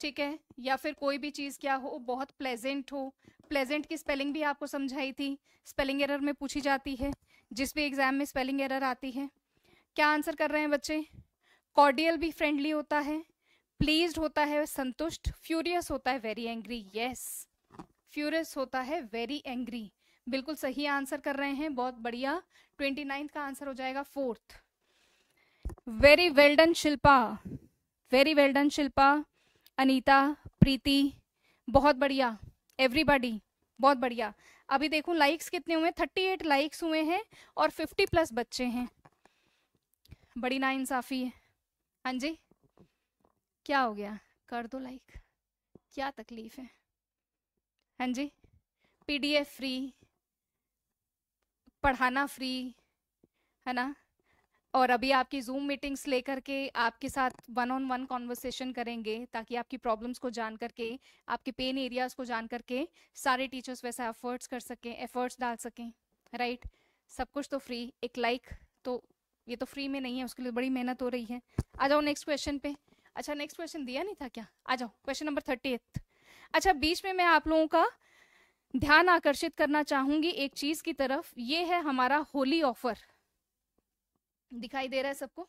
ठीक है या फिर कोई भी चीज़ क्या हो बहुत प्लेजेंट हो प्लेजेंट की स्पेलिंग भी आपको समझाई थी स्पेलिंग एरर में पूछी जाती है जिस भी एग्ज़ाम में स्पेलिंग एरर आती है क्या आंसर कर रहे हैं बच्चे कॉर्डियल भी फ्रेंडली होता है प्लीज होता है संतुष्ट फ्यूरियस होता है वेरी एंग्री यस फ्यूरियस होता है वेरी एंग्री बिल्कुल सही आंसर कर रहे हैं बहुत बढ़िया ट्वेंटी नाइन्थ का आंसर हो जाएगा fourth very well done Shilpa very well done Shilpa Anita Preeti बहुत बढ़िया एवरीबॉडी बहुत बढ़िया अभी देखूं लाइक्स कितने हुए थर्टी एट लाइक्स हुए हैं और फिफ्टी प्लस बच्चे हैं बड़ी ना इंसाफी है हाँ जी क्या हो गया कर दो लाइक क्या तकलीफ है हाँ जी पीडीएफ फ्री पढ़ाना फ्री है ना और अभी आपकी जूम मीटिंग्स लेकर के आपके साथ वन ऑन वन कॉन्वर्सेशन करेंगे ताकि आपकी प्रॉब्लम्स को जान करके आपके पेन एरियाज को जान करके सारे टीचर्स वैसा एफर्ट्स कर सकें एफर्ट्स डाल सकें राइट सब कुछ तो फ्री एक लाइक like, तो ये तो फ्री में नहीं है उसके लिए बड़ी मेहनत हो रही है आ जाओ नेक्स्ट क्वेश्चन पे अच्छा नेक्स्ट क्वेश्चन दिया नहीं था क्या आ जाओ क्वेश्चन नंबर थर्टी अच्छा बीच में मैं आप लोगों का ध्यान आकर्षित करना चाहूंगी एक चीज की तरफ ये है हमारा होली ऑफर दिखाई दे रहा है सबको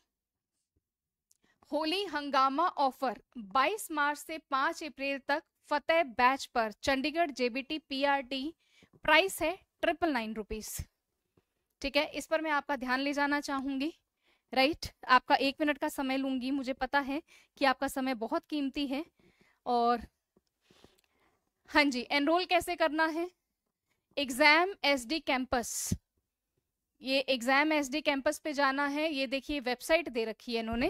होली हंगामा ऑफर 22 मार्च से 5 अप्रैल तक फतेह बैच पर चंडीगढ़ जेबीटी पीआरटी प्राइस है ट्रिपल नाइन रुपीज ठीक है इस पर मैं आपका ध्यान ले जाना चाहूंगी राइट आपका एक मिनट का समय लूंगी मुझे पता है कि आपका समय बहुत कीमती है और हाँ जी एनरोल कैसे करना है एग्जाम एसडी कैंपस ये एग्जाम एस डी कैंपस पे जाना है ये देखिए वेबसाइट दे रखी है इन्होंने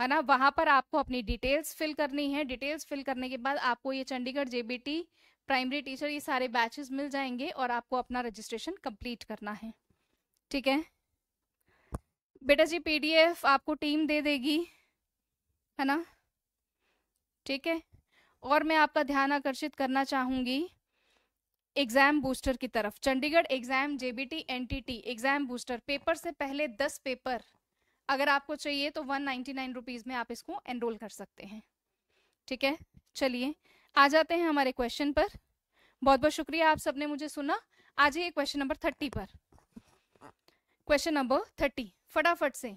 है ना वहाँ पर आपको अपनी डिटेल्स फिल करनी है डिटेल्स फिल करने के बाद आपको ये चंडीगढ़ जेबीटी प्राइमरी टीचर ये सारे बैचेस मिल जाएंगे और आपको अपना रजिस्ट्रेशन कंप्लीट करना है ठीक है बेटा जी पीडीएफ आपको टीम दे देगी है ना ठीक है और मैं आपका ध्यान आकर्षित करना चाहूँगी एग्जाम बूस्टर की तरफ Chandigarh exam JBT NTT exam booster paper से पहले दस पेपर अगर आपको चाहिए तो वन नाइनटी नाइन रुपीज में आप इसको एनरोल कर सकते हैं ठीक है चलिए आ जाते हैं हमारे क्वेश्चन पर बहुत बहुत शुक्रिया आप सबने मुझे सुना आज ही क्वेश्चन नंबर थर्टी पर क्वेश्चन नंबर थर्टी फटाफट से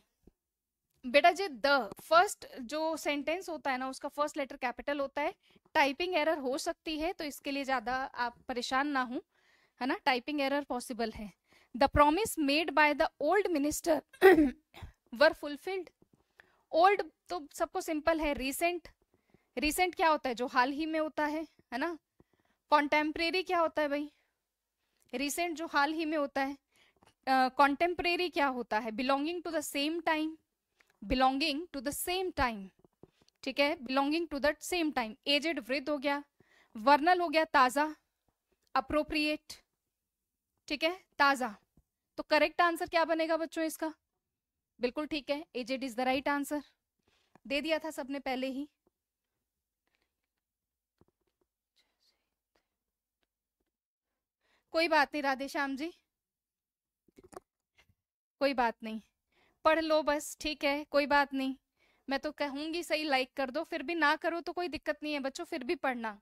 बेटा जी द फर्स्ट जो सेंटेंस होता है ना उसका फर्स्ट लेटर कैपिटल होता है टाइपिंग एरर हो सकती है तो इसके लिए ज्यादा आप परेशान ना हो है ना टाइपिंग एरर पॉसिबल है the promise made by the old minister were fulfilled old तो सबको सिंपल है रिसेंट रिसेंट क्या होता है जो हाल ही में होता है है ना कॉन्टेम्प्रेरी क्या होता है भाई रिसेंट जो हाल ही में होता है कॉन्टेम्प्रेरी uh, क्या होता है belonging to the same time belonging to the same time ठीक है belonging to the same time aged वृद्ध हो गया वर्नल हो गया ताजा अप्रोप्रिएट ठीक है ताजा तो करेक्ट आंसर क्या बनेगा बच्चों इसका बिल्कुल ठीक है aged is the right answer दे दिया था सबने पहले ही कोई बात नहीं राधे श्याम जी कोई बात नहीं पढ़ लो बस ठीक है कोई बात नहीं मैं तो कहूंगी सही लाइक कर दो फिर भी ना करो तो कोई दिक्कत नहीं है बच्चों फिर भी पढ़ना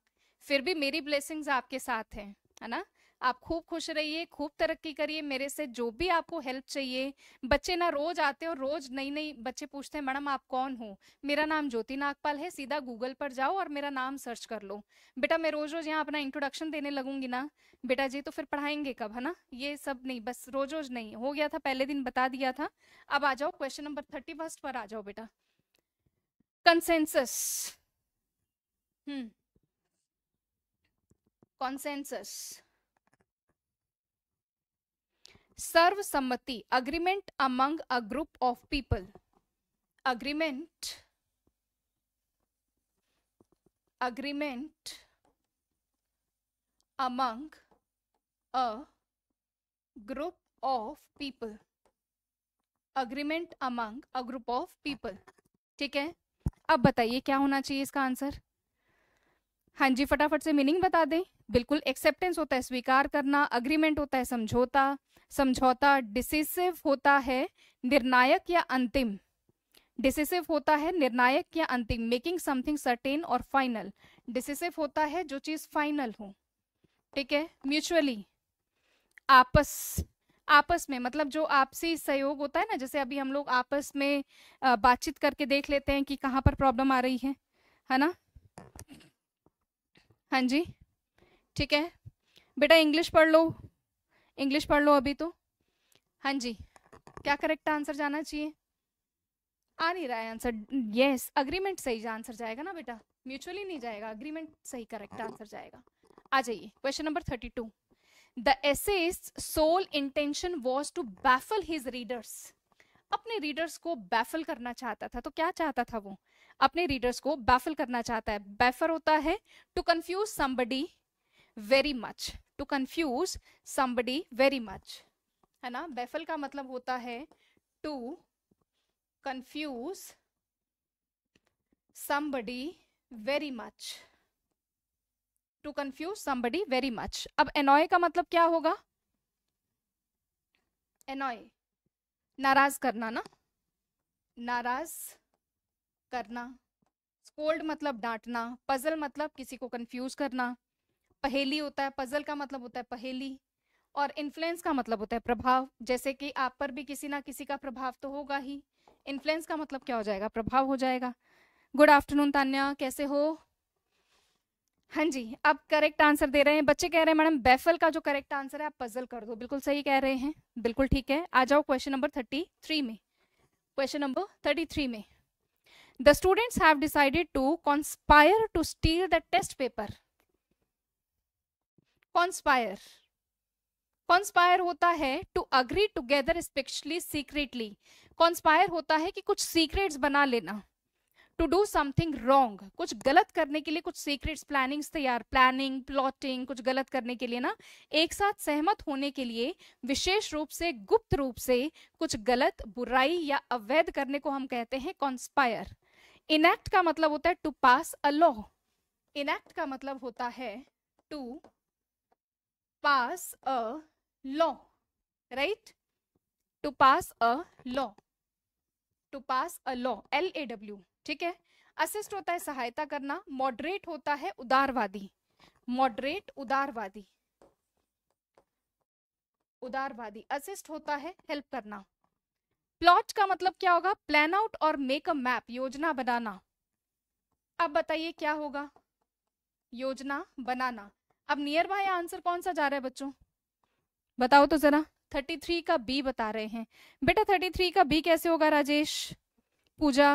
फिर भी मेरी ब्लेसिंग्स आपके साथ हैं है ना आप खूब खुश रहिए खूब तरक्की करिए मेरे से जो भी आपको हेल्प चाहिए बच्चे ना रोज आते हो रोज नई नई बच्चे पूछते हैं मैडम आप कौन हो मेरा नाम ज्योति नागपाल है सीधा गूगल पर जाओ और मेरा नाम सर्च कर लो बेटा मैं रोज रोज यहाँ अपना इंट्रोडक्शन देने लगूंगी ना बेटा जी तो फिर पढ़ाएंगे कब है ना ये सब नहीं बस रोज रोज नहीं हो गया था पहले दिन बता दिया था अब आ जाओ क्वेश्चन नंबर थर्टी फर्स्ट पर आ जाओ बेटा कंसेंसस हम्म कॉन्सेंसस सर्वसम्मति agreement among a group of people agreement agreement among a group of people agreement among a group of people ठीक है अब बताइए क्या होना चाहिए इसका आंसर हाँ जी फटाफट से मीनिंग बता दें बिल्कुल एक्सेप्टेंस होता है स्वीकार करना अग्रीमेंट होता है समझौता समझौता डिसिसिव होता है निर्णायक या अंतिम डिसिसिव होता है निर्णायक या अंतिम मेकिंग समथिंग सर्टेन और फाइनल डिसिसिव होता है जो चीज फाइनल हो ठीक है म्यूचुअली आपस आपस में मतलब जो आपसी सहयोग होता है ना जैसे अभी हम लोग आपस में बातचीत करके देख लेते हैं कि कहाँ पर प्रॉब्लम आ रही है है ना हाँ जी ठीक है बेटा इंग्लिश पढ़ लो इंग्लिश पढ़ लो अभी तो हाँ जी क्या करेक्ट आंसर जाना चाहिए आ नहीं रहा है आंसर यस अग्रीमेंट सही आंसर जाएगा ना बेटा म्यूचुअली नहीं जाएगा अग्रीमेंट सही करेक्ट आंसर जाएगा आ जाइए question number thirty two the एसेस sole intention was to baffle his readers अपने रीडर्स को बैफल करना चाहता था तो क्या चाहता था वो अपने रीडर्स को बैफल करना चाहता है बैफर होता है to confuse somebody very much to confuse somebody very much है ना बेफल का मतलब होता है to confuse somebody very much to confuse somebody very much अब एनॉय का मतलब क्या होगा एनॉय नाराज करना ना नाराज करना स्कोल्ड मतलब डांटना पजल मतलब किसी को कंफ्यूज करना पहेली होता है पजल का मतलब होता है पहेली और इन्फ्लुएंस का मतलब होता है प्रभाव जैसे कि आप पर भी किसी ना किसी का प्रभाव तो होगा ही इन्फ्लुएंस का मतलब क्या हो जाएगा प्रभाव हो जाएगा गुड आफ्टरनून तान्या कैसे हो हाँ जी आप करेक्ट आंसर दे रहे हैं बच्चे कह रहे हैं मैडम बेफल का जो करेक्ट आंसर है आप पजल कर दो बिल्कुल सही कह रहे हैं बिल्कुल ठीक है आ जाओ क्वेश्चन नंबर थर्टी थ्री में क्वेश्चन नंबर थर्टी थ्री में the students have decided to conspire to steal the test paper conspire conspire होता है to agree together specially secretly conspire होता है कि कुछ सीक्रेट्स बना लेना टू डू समथिंग रॉन्ग कुछ गलत करने के लिए कुछ सीक्रेट्स प्लानिंग्स तैयार प्लानिंग प्लॉटिंग कुछ गलत करने के लिए ना एक साथ सहमत होने के लिए विशेष रूप से गुप्त रूप से कुछ गलत बुराई या अवैध करने को हम कहते हैं कॉन्स्पायर इनैक्ट का मतलब होता है to pass a law enact का मतलब होता है to pass a law right to pass a law to pass a law l a w ठीक है असिस्ट होता है सहायता करना मॉडरेट होता है उदारवादी मॉडरेट उदारवादी उदारवादी असिस्ट होता है हेल्प करना प्लॉट का मतलब क्या होगा प्लान आउट और मेक अ मैप योजना बनाना अब बताइए क्या होगा योजना बनाना अब नियर बाय आंसर कौन सा जा रहा है बच्चों बताओ तो जरा 33 का बी बता रहे हैं बेटा 33 का बी कैसे होगा राजेश पूजा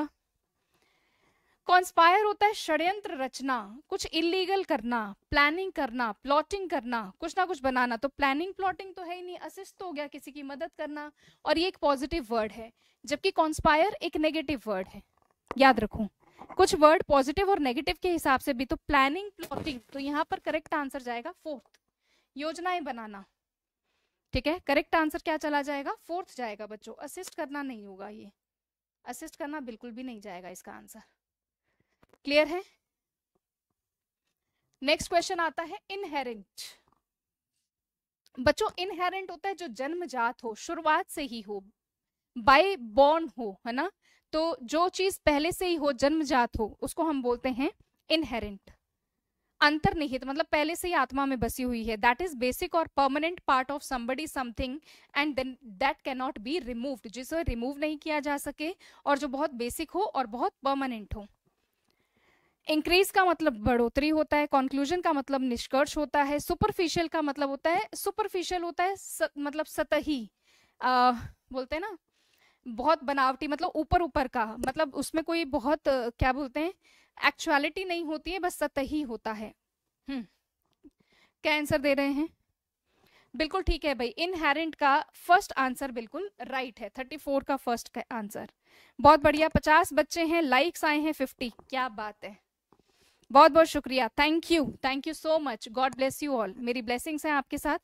कॉन्स्पायर होता है षड्यंत्र रचना कुछ इलीगल करना प्लानिंग करना प्लॉटिंग करना कुछ ना कुछ बनाना तो प्लानिंग प्लॉटिंग तो है ही नहीं असिस्ट तो हो गया किसी की मदद करना और ये एक पॉजिटिव वर्ड है जबकि कॉन्स्पायर एक नेगेटिव वर्ड है याद रखूं कुछ वर्ड पॉजिटिव और नेगेटिव के हिसाब से भी तो प्लानिंग प्लॉटिंग तो यहाँ पर करेक्ट आंसर जाएगा फोर्थ योजनाएं बनाना ठीक है करेक्ट आंसर क्या चला जाएगा फोर्थ जाएगा बच्चों असिस्ट करना नहीं होगा ये असिस्ट करना बिल्कुल भी नहीं जाएगा इसका आंसर क्लियर है नेक्स्ट क्वेश्चन आता है इनहेरेंट बच्चों इनहेरेंट होता है जो जन्मजात हो शुरुआत से ही हो बाय बॉर्न हो है ना तो जो चीज पहले से ही हो जन्मजात हो उसको हम बोलते हैं इनहेरेंट अंतर्निहित मतलब पहले से ही आत्मा में बसी हुई है दैट इज बेसिक और permanent part of somebody something and then that can not be removed जिसे रिमूव नहीं किया जा सके और जो बहुत बेसिक हो और बहुत परमानेंट हो इंक्रीज का मतलब बढ़ोतरी होता है कॉन्क्लूजन का मतलब निष्कर्ष होता है सुपरफिशियल का मतलब होता है सुपरफिशियल होता है स, मतलब सतही आ, बोलते हैं ना बहुत बनावटी मतलब ऊपर ऊपर का मतलब उसमें कोई बहुत क्या बोलते हैं एक्चुअलिटी नहीं होती है बस सतही होता है हम्म। क्या आंसर दे रहे हैं बिल्कुल ठीक है भाई इनहेरेंट का फर्स्ट आंसर बिल्कुल राइट है थर्टी फोर का फर्स्ट आंसर बहुत बढ़िया पचास बच्चे हैं लाइक्स आए हैं फिफ्टी क्या बात है बहुत बहुत शुक्रिया thank you thank you so much God bless you all मेरी ब्लेसिंग्स हैं आपके साथ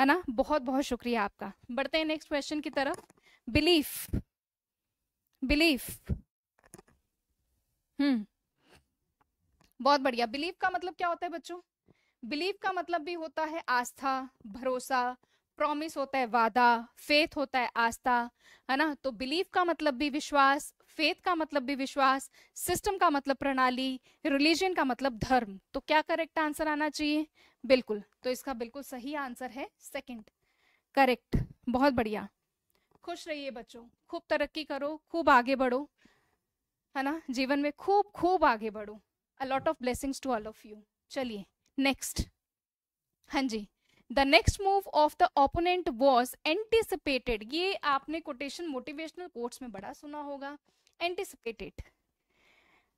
है ना बहुत बहुत शुक्रिया आपका बढ़ते हैं नेक्स्ट क्वेश्चन की तरफ बिलीफ बिलीफ हम्म बहुत बढ़िया बिलीफ का मतलब क्या होता है बच्चों बिलीफ का मतलब भी होता है आस्था भरोसा प्रॉमिस होता है वादा फेथ होता है आस्था है ना तो बिलीफ का मतलब भी विश्वास फेथ का मतलब भी विश्वास सिस्टम का मतलब प्रणाली रिलीजन का मतलब धर्म तो क्या करेक्ट आंसर आना चाहिए बिल्कुल तो इसका बिल्कुल सही आंसर है सेकंड करेक्ट बहुत बढ़िया खुश रहिए बच्चों खूब तरक्की करो खूब आगे बढ़ो है ना जीवन में खूब खूब आगे बढ़ो a lot of blessings to all of you चलिए नेक्स्ट हाँ जी the next move of the opponent was anticipated ये आपने कोटेशन मोटिवेशनल कोर्ट्स में बड़ा सुना होगा एंटिसिपेटेड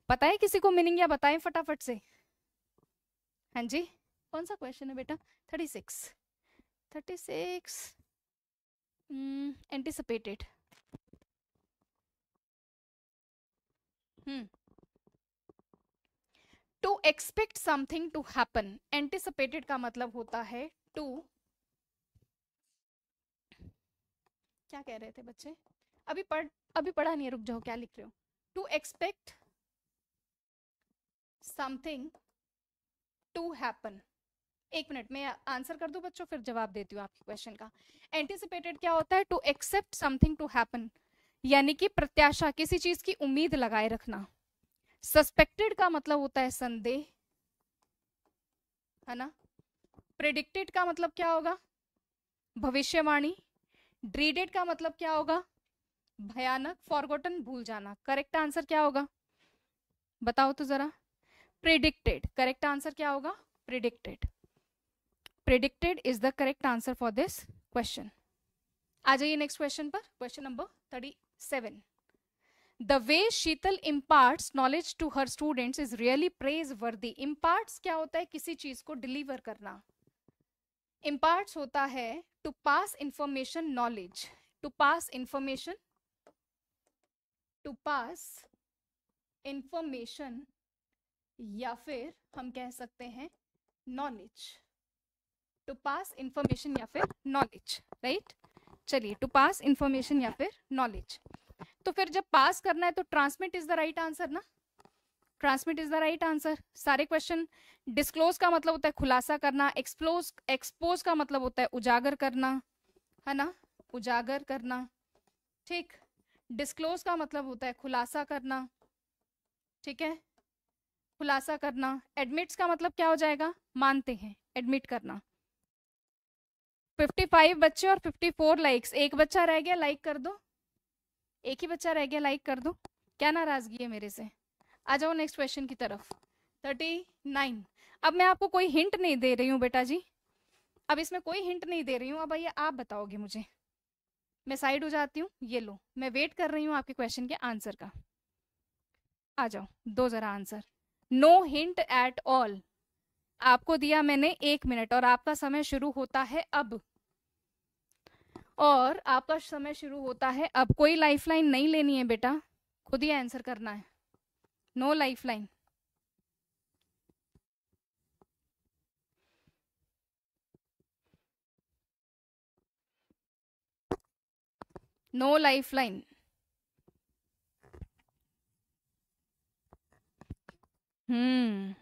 पता है किसी को मीनिंग या बताएं फटाफट से हाँ जी कौन सा क्वेश्चन है बेटा thirty six thirty six anticipated to expect something to happen anticipated का मतलब होता है टू क्या कह रहे थे बच्चे अभी पढ़ अभी पढ़ा नहीं है रुक जाओ क्या लिख रहे हो to expect something to happen एक मिनट मैं आंसर कर दूं बच्चों फिर जवाब देती हूँ आपके क्वेश्चन का एंटीसिपेटेड क्या होता है to accept something to happen यानी कि प्रत्याशा किसी चीज की उम्मीद लगाए रखना सस्पेक्टेड का मतलब होता है संदेह है ना प्रिडिक्टेड का मतलब क्या होगा भविष्यवाणी ड्रीडेड का मतलब क्या होगा भयानक फॉरगोटन भूल जाना करेक्ट आंसर क्या होगा बताओ तो जरा प्रिडिक्टेड करेक्ट आंसर क्या होगा predicted predicted is the correct answer for this question आ जाइए नेक्स्ट क्वेश्चन पर question number thirty seven the way Sheetal imparts knowledge to her students is really praiseworthy imparts क्या होता है किसी चीज को डिलीवर करना इम्पार्ट्स होता है to pass information knowledge to pass information to pass information या फिर हम कह सकते हैं नॉलेज टू पास इंफॉर्मेशन या फिर नॉलेज राइट चलिए टू पास इंफॉर्मेशन या फिर नॉलेज तो फिर जब पास करना है तो transmit is the right answer ना transmit is the right answer सारे क्वेश्चन डिस्क्लोज का मतलब होता है खुलासा करना एक्सप्लोज एक्सपोज का मतलब होता है उजागर करना है ना उजागर करना ठीक डिस्क्लोज का मतलब होता है खुलासा करना ठीक है खुलासा करना एडमिट्स का मतलब क्या हो जाएगा मानते हैं एडमिट करना 55 बच्चे और 54 लाइक्स एक बच्चा रह गया लाइक कर दो एक ही बच्चा रह गया लाइक कर दो क्या नाराजगी है मेरे से आ जाओ नेक्स्ट क्वेश्चन की तरफ 39 अब मैं आपको कोई हिंट नहीं दे रही हूँ बेटा जी अब इसमें कोई हिंट नहीं दे रही हूँ अब भैया आप बताओगे मुझे मैं साइड हो जाती हूँ ये लो मैं वेट कर रही हूँ आपके क्वेश्चन के आंसर का आ जाओ दो जरा answer no hint at all आपको दिया मैंने एक मिनट और आपका समय शुरू होता है अब और आपका समय शुरू होता है अब कोई लाइफलाइन नहीं लेनी है बेटा खुद ही आंसर करना है no lifeline no life line hmm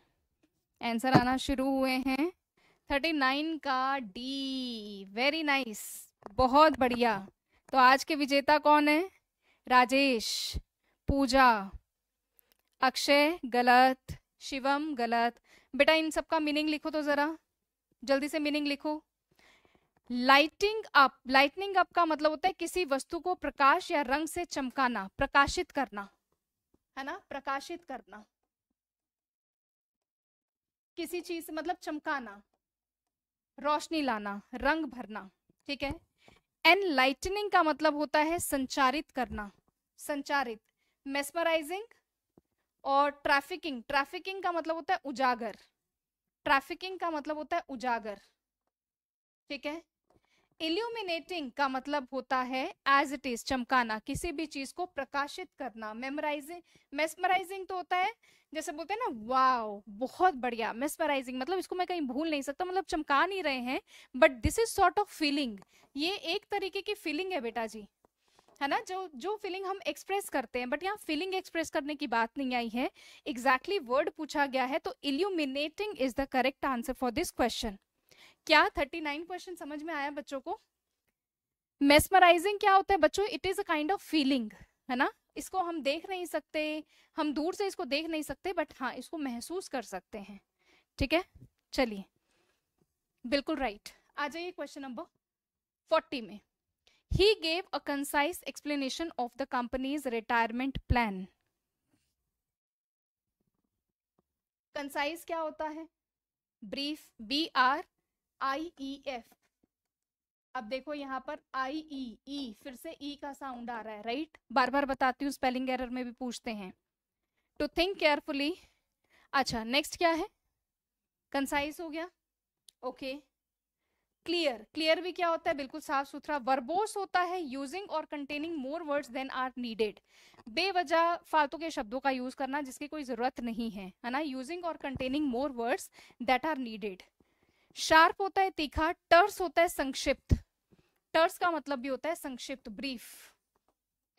answer आना शुरू हुए हैं थर्टी नाइन का डी वेरी नाइस बहुत बढ़िया तो आज के विजेता कौन है राजेश पूजा अक्षय गलत शिवम गलत बेटा इन सबका मीनिंग लिखो तो ज़रा जल्दी से मीनिंग लिखो लाइटिंग अप लाइटनिंग अप का मतलब होता है किसी वस्तु को प्रकाश या रंग से चमकाना प्रकाशित करना है ना प्रकाशित करना किसी चीज से मतलब चमकाना रोशनी लाना रंग भरना ठीक है एनलाइटनिंग का मतलब होता है संचारित करना संचारित मेस्मराइजिंग और ट्रैफिकिंग ट्रैफिकिंग का मतलब होता है उजागर ट्रैफिकिंग का मतलब होता है उजागर ठीक है इल्यूमिनेटिंग का मतलब होता है एज इट इज चमकाना किसी भी चीज को प्रकाशित करना मेमोराइजिंग मेस्मराइजिंग तो होता है जैसे बोलते हैं ना वाओ बहुत बढ़िया मेस्मराइजिंग मतलब इसको मैं कहीं भूल नहीं सकता मतलब चमका नहीं रहे हैं but this is sort of feeling ये एक तरीके की फीलिंग है बेटा जी है ना जो जो फीलिंग हम एक्सप्रेस करते हैं बट यहाँ फीलिंग एक्सप्रेस करने की बात नहीं आई है एग्जैक्टली exactly वर्ड पूछा गया है तो illuminating is the correct answer for this question क्या थर्टी नाइन क्वेश्चन समझ में आया बच्चों को मेस्मराइजिंग क्या होता है बच्चों it is a kind of feeling है ना इसको हम देख नहीं सकते हम दूर से इसको देख नहीं सकते बट हाँ इसको महसूस कर सकते हैं ठीक है चलिए बिल्कुल राइट आ जाइए क्वेश्चन नंबर फोर्टी में ही gave a concise explanation of the company's retirement plan concise क्या होता है brief B R I E F अब देखो यहाँ पर आई ई ई फिर से ई e का साउंड आ रहा है राइट बार बार बताती हूँ स्पेलिंग एरर में भी पूछते हैं टू थिंक केयरफुली अच्छा नेक्स्ट क्या है कंसाइज हो गया ओके क्लियर क्लियर भी क्या होता है बिल्कुल साफ सुथरा वर्बोस होता है यूजिंग और containing more words than are needed बेवजह फालतू के शब्दों का यूज करना जिसकी कोई जरूरत नहीं है है ना यूजिंग और containing more words that are needed sharp होता है तीखा टर्स होता है संक्षिप्त टर्स का मतलब भी होता है संक्षिप्त ब्रीफ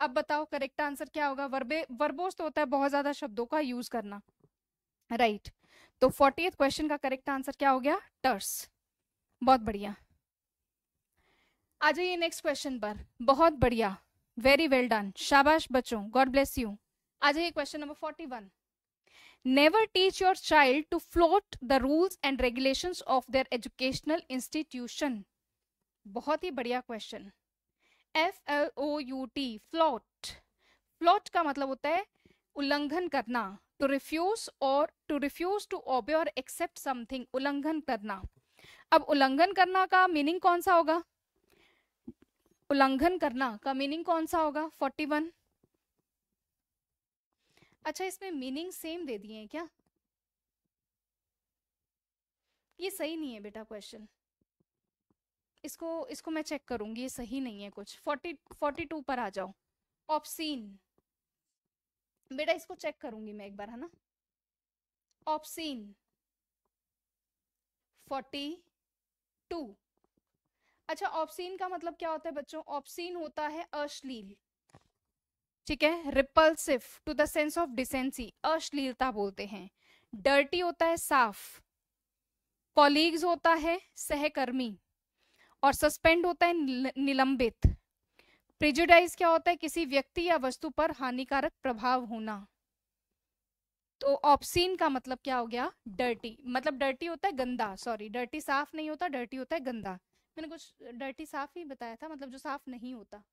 अब बताओ करेक्ट आंसर क्या होगा वर्बे वर्बोस तो होता है बहुत ज्यादा शब्दों का यूज करना राइट right. तो फोर्टी क्वेश्चन का करेक्ट आंसर क्या हो गया टर्स बहुत बढ़िया आ जाइए नेक्स्ट क्वेश्चन पर बहुत बढ़िया वेरी वेल डन शाबाश बच्चों गॉड ब्लेस यू आ जाइए question number forty one never teach your child to float the rules and regulations of their educational institution बहुत ही बढ़िया question F L O U T flout flout का मतलब होता है उल्लंघन करना टू रिफ्यूज और टू रिफ्यूज टू ओबे और एक्सेप्ट समथिंग उल्लंघन करना अब उल्लंघन करना का मीनिंग कौन सा होगा उल्लंघन करना का मीनिंग कौन सा होगा 41 अच्छा इसमें मीनिंग सेम दे दिए हैं क्या ये सही नहीं है बेटा क्वेश्चन इसको इसको मैं चेक करूंगी ये सही नहीं है कुछ फोर्टी फोर्टी टू पर आ जाओ ऑप्सीन बेटा इसको चेक करूंगी मैं एक बार है ना ऑप्सीन फोर्टी टू अच्छा ऑप्सीन का मतलब क्या होता है बच्चों ऑप्सीन होता है अश्लील ठीक है repulsive to the sense of decency अश्लीलता बोलते हैं डर्टी होता है साफ कॉलीग्स होता है सहकर्मी और सस्पेंड होता है निलंबित प्रिजुडाइज क्या होता है किसी व्यक्ति या वस्तु पर हानिकारक प्रभाव होना तो ऑप्सीन का मतलब क्या हो गया डर्टी मतलब डर्टी होता है गंदा सॉरी डर्टी साफ नहीं होता डर्टी होता है गंदा मैंने कुछ डर्टी साफ ही बताया था मतलब जो साफ नहीं होता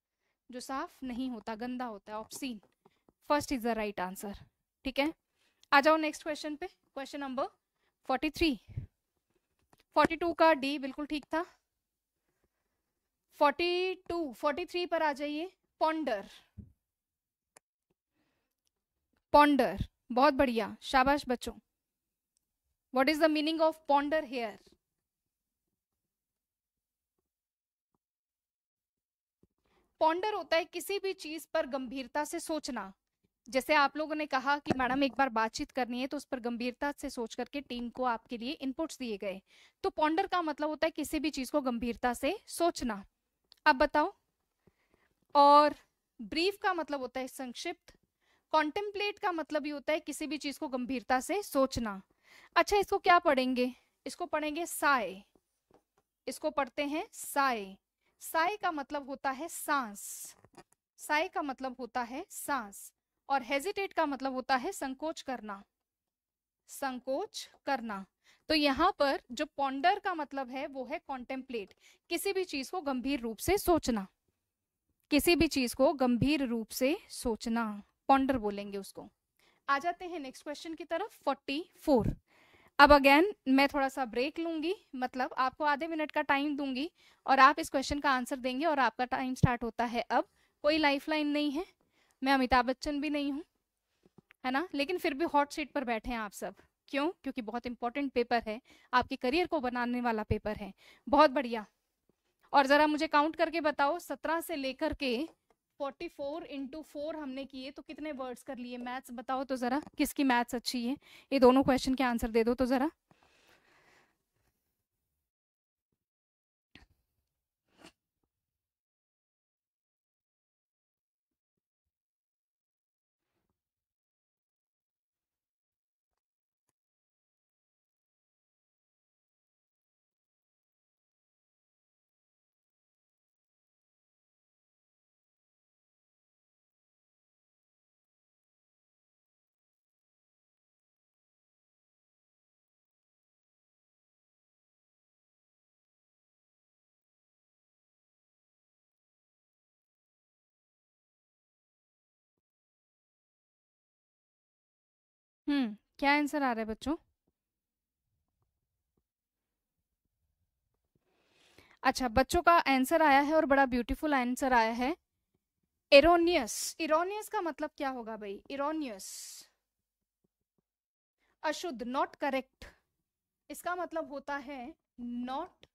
जो साफ नहीं होता गंदा होता है obscene first is the right answer ठीक है आ जाओ नेक्स्ट क्वेश्चन पे question number forty three forty two का डी बिल्कुल ठीक था फोर्टी टू फोर्टी थ्री पर आ जाइए पॉन्डर पॉन्डर बहुत बढ़िया शाबाश बच्चों what is the meaning of ponder here ponder होता है किसी भी चीज पर गंभीरता से सोचना जैसे आप लोगों ने कहा कि मैडम एक बार बातचीत करनी है तो उस पर गंभीरता से सोच करके टीम को आपके लिए इनपुट्स दिए गए तो पॉन्डर का मतलब होता है किसी भी चीज को गंभीरता से सोचना अब बताओ और ब्रीफ का मतलब होता है संक्षिप्त कॉन्टेम्पलेट का मतलब ये होता है किसी भी चीज को गंभीरता से सोचना अच्छा इसको क्या पढ़ेंगे इसको पढ़ेंगे साय इसको पढ़ते हैं साय साय का मतलब होता है सांस साय का मतलब होता है सांस और हेजिटेट का मतलब होता है संकोच करना संकोच करना तो यहाँ पर जो पॉन्डर का मतलब है वो है कॉन्टेम्पलेट किसी भी चीज को गंभीर रूप से सोचना किसी भी चीज को गंभीर रूप से सोचना पॉन्डर बोलेंगे उसको आ जाते हैं नेक्स्ट क्वेश्चन की तरफ फोर्टी फोर अब अगेन मैं थोड़ा सा ब्रेक लूंगी मतलब आपको आधे मिनट का टाइम दूंगी और आप इस क्वेश्चन का आंसर देंगे और आपका टाइम स्टार्ट होता है अब कोई लाइफलाइन नहीं है मैं अमिताभ बच्चन भी नहीं हूँ है ना लेकिन फिर भी हॉट सीट पर बैठे हैं आप सब क्यों क्योंकि बहुत इंपॉर्टेंट पेपर है आपके करियर को बनाने वाला पेपर है बहुत बढ़िया और ज़रा मुझे काउंट करके बताओ सत्रह से लेकर के फोर्टी फोर इंटू फोर हमने किए तो कितने वर्ड्स कर लिए मैथ्स बताओ तो ज़रा किसकी मैथ्स अच्छी है ये दोनों क्वेश्चन के आंसर दे दो तो ज़रा हम्म क्या आंसर आ रहा है बच्चों अच्छा बच्चों का आंसर आया है और बड़ा ब्यूटीफुल आंसर आया है एरोनियस इरोनियस का मतलब क्या होगा भाई इरोनियस अशुद्ध नॉट करेक्ट इसका मतलब होता है नॉट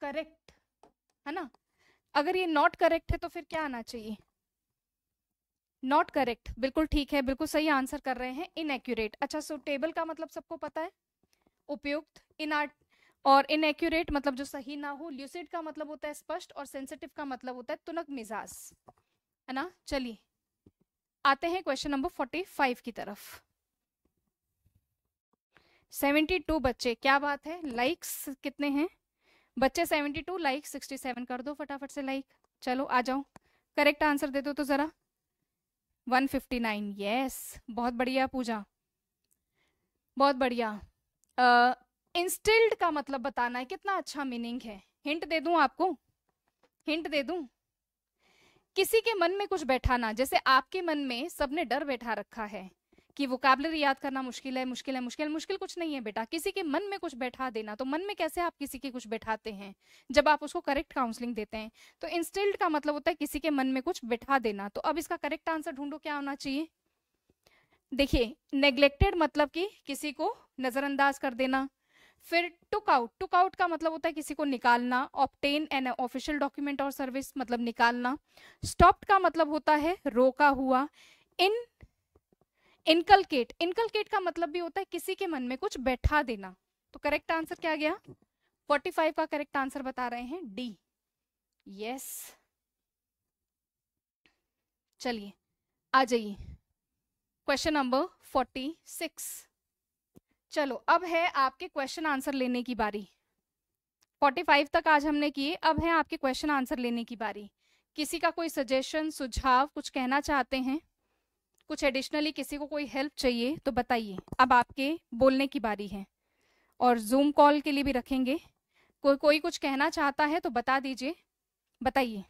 करेक्ट है ना अगर ये नॉट करेक्ट है तो फिर क्या आना चाहिए नॉट करेक्ट बिल्कुल ठीक है बिल्कुल सही आंसर कर रहे हैं इनएक्यूरेट अच्छा सो टेबल का मतलब सबको पता है उपयुक्त इन और इनएक्यूरेट मतलब जो सही ना हो ल्यूसिड का मतलब होता है स्पष्ट और सेंसिटिव का मतलब होता है तुनक मिजाज है ना चलिए आते हैं क्वेश्चन नंबर फोर्टी फाइव की तरफ सेवेंटी टू बच्चे क्या बात है लाइक्स कितने हैं बच्चे seventy two like sixty seven कर दो फटाफट से लाइक चलो आ जाओ करेक्ट आंसर दे दो तो जरा 159 यस बहुत बढ़िया पूजा बहुत बढ़िया इंस्टिल्ड uh, का मतलब बताना है कितना अच्छा मीनिंग है हिंट दे दूं आपको हिंट दे दूं किसी के मन में कुछ बैठाना जैसे आपके मन में सबने डर बैठा रखा है कि वोकेबलरी याद करना मुश्किल है मुश्किल है मुश्किल मुश्किल कुछ नहीं है बेटा किसी के मन में कुछ बैठा देना तो मन में कैसे आप किसी के कुछ बैठाते हैं जब आप उसको करेक्ट काउंसलिंग देते हैं तो इंस्टिल्ड का मतलब होता है किसी के मन में कुछ बैठा देना तो अब इसका करेक्ट आंसर ढूंढो क्या होना चाहिए देखिए नेग्लेक्टेड मतलब कि किसी को नजरअंदाज कर देना फिर टुक आउट टुक आउट का मतलब होता है किसी को निकालना ऑप्टेन एन ऑफिशियल डॉक्यूमेंट और सर्विस मतलब निकालना स्टॉप्ड का मतलब होता है रोका हुआ इन इनकलकेट इनकलकेट का मतलब भी होता है किसी के मन में कुछ बैठा देना तो करेक्ट आंसर क्या गया 45 का करेक्ट आंसर बता रहे हैं डी यस चलिए आ जाइए क्वेश्चन नंबर 46 चलो अब है आपके क्वेश्चन आंसर लेने की बारी 45 तक आज हमने किए अब है आपके क्वेश्चन आंसर लेने की बारी किसी का कोई सजेशन सुझाव कुछ कहना चाहते हैं कुछ एडिशनली किसी को कोई हेल्प चाहिए तो बताइए अब आपके बोलने की बारी है और जूम कॉल के लिए भी रखेंगे कोई कोई कुछ कहना चाहता है तो बता दीजिए बताइए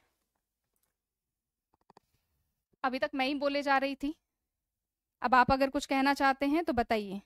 अभी तक मैं ही बोले जा रही थी अब आप अगर कुछ कहना चाहते हैं तो बताइए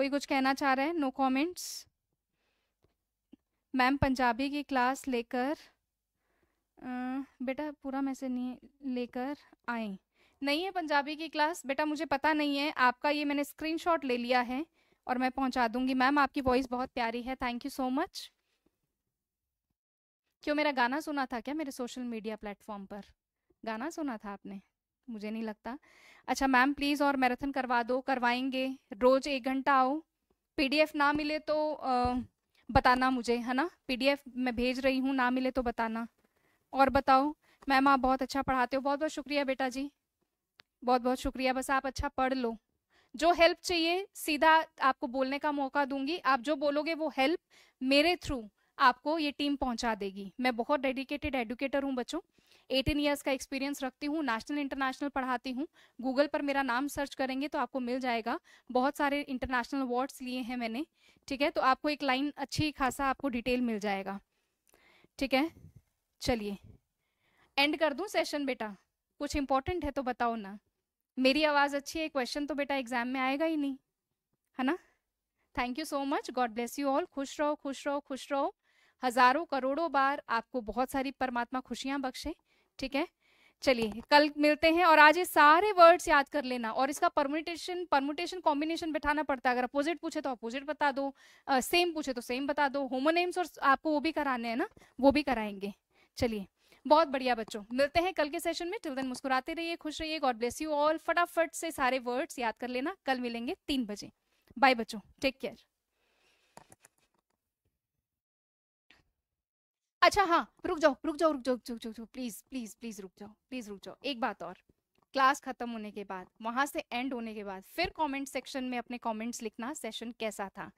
कोई कुछ कहना चाह रहा है नो कमेंट्स मैम पंजाबी की क्लास लेकर बेटा पूरा मैसेज नहीं लेकर आए नहीं है पंजाबी की क्लास बेटा मुझे पता नहीं है आपका ये मैंने स्क्रीनशॉट ले लिया है और मैं पहुंचा दूंगी मैम आपकी वॉइस बहुत प्यारी है थैंक यू सो मच क्यों मेरा गाना सुना था क्या मेरे सोशल मीडिया प्लेटफॉर्म पर गाना सुना था आपने मुझे नहीं लगता अच्छा मैम प्लीज़ और मैराथन करवा दो करवाएंगे रोज़ एक घंटा आओ पीडीएफ ना मिले तो आ, बताना मुझे है ना पीडीएफ मैं भेज रही हूँ ना मिले तो बताना और बताओ मैम आप बहुत अच्छा पढ़ाते हो बहुत बहुत शुक्रिया बेटा जी बहुत बहुत शुक्रिया बस आप अच्छा पढ़ लो जो हेल्प चाहिए सीधा आपको बोलने का मौका दूंगी आप जो बोलोगे वो हेल्प मेरे थ्रू आपको ये टीम पहुंचा देगी मैं बहुत डेडिकेटेड एडुकेटर हूं बच्चों एटीन ईयर्स का एक्सपीरियंस रखती हूँ नेशनल इंटरनेशनल पढ़ाती हूँ गूगल पर मेरा नाम सर्च करेंगे तो आपको मिल जाएगा बहुत सारे इंटरनेशनल अवार्ड्स लिए हैं मैंने ठीक है तो आपको एक लाइन अच्छी खासा आपको डिटेल मिल जाएगा ठीक है चलिए एंड कर दूँ सेशन बेटा कुछ इंपॉर्टेंट है तो बताओ ना मेरी आवाज़ अच्छी है क्वेश्चन तो बेटा एग्जाम में आएगा ही नहीं है ना thank you so much God bless you all खुश रहो खुश रहो खुश रहो हजारों करोड़ों बार आपको बहुत सारी परमात्मा खुशियां बख्शें ठीक है चलिए कल मिलते हैं और आज ये सारे वर्ड्स याद कर लेना और इसका परमुटेशन परमुटेशन कॉम्बिनेशन बैठाना पड़ता है अगर अपोजिट पूछे तो अपोजिट बता दो सेम uh, पूछे तो सेम बता दो होमोनेम्स और आपको वो भी कराने हैं ना वो भी कराएंगे चलिए बहुत बढ़िया बच्चों मिलते हैं कल के सेशन में टिल देन मुस्कुराते रहिए खुश रहिए गॉड ब्लेस यू ऑल फटाफट से सारे वर्ड्स याद कर लेना कल मिलेंगे तीन बजे बाय बच्चों टेक केयर अच्छा हाँ रुक जाओ रुक जाओ रुक जाओ रुक जाओ प्लीज प्लीज प्लीज रुक जाओ प्लीज रुक जाओ एक बात और क्लास खत्म होने के बाद वहां से एंड होने के बाद फिर कमेंट सेक्शन में अपने कमेंट्स लिखना सेशन कैसा था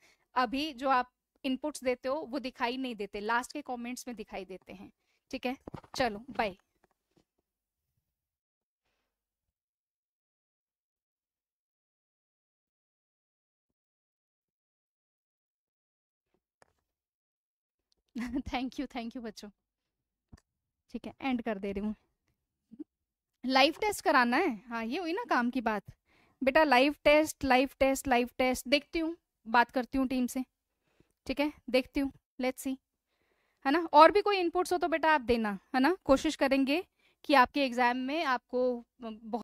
अभी जो आप इनपुट्स देते हो वो दिखाई नहीं देते लास्ट के कमेंट्स में दिखाई देते हैं ठीक है चलो bye thank you thank you बच्चों ठीक है एंड कर दे रही हूँ लाइव टेस्ट कराना है हाँ ये हुई ना काम की बात बेटा live test live test live test देखती हूँ बात करती हूँ टीम से ठीक है देखती हूँ लेट्स सी है ना और भी कोई इनपुट्स हो तो बेटा आप देना है ना कोशिश करेंगे कि आपके एग्ज़ाम में आपको बहुत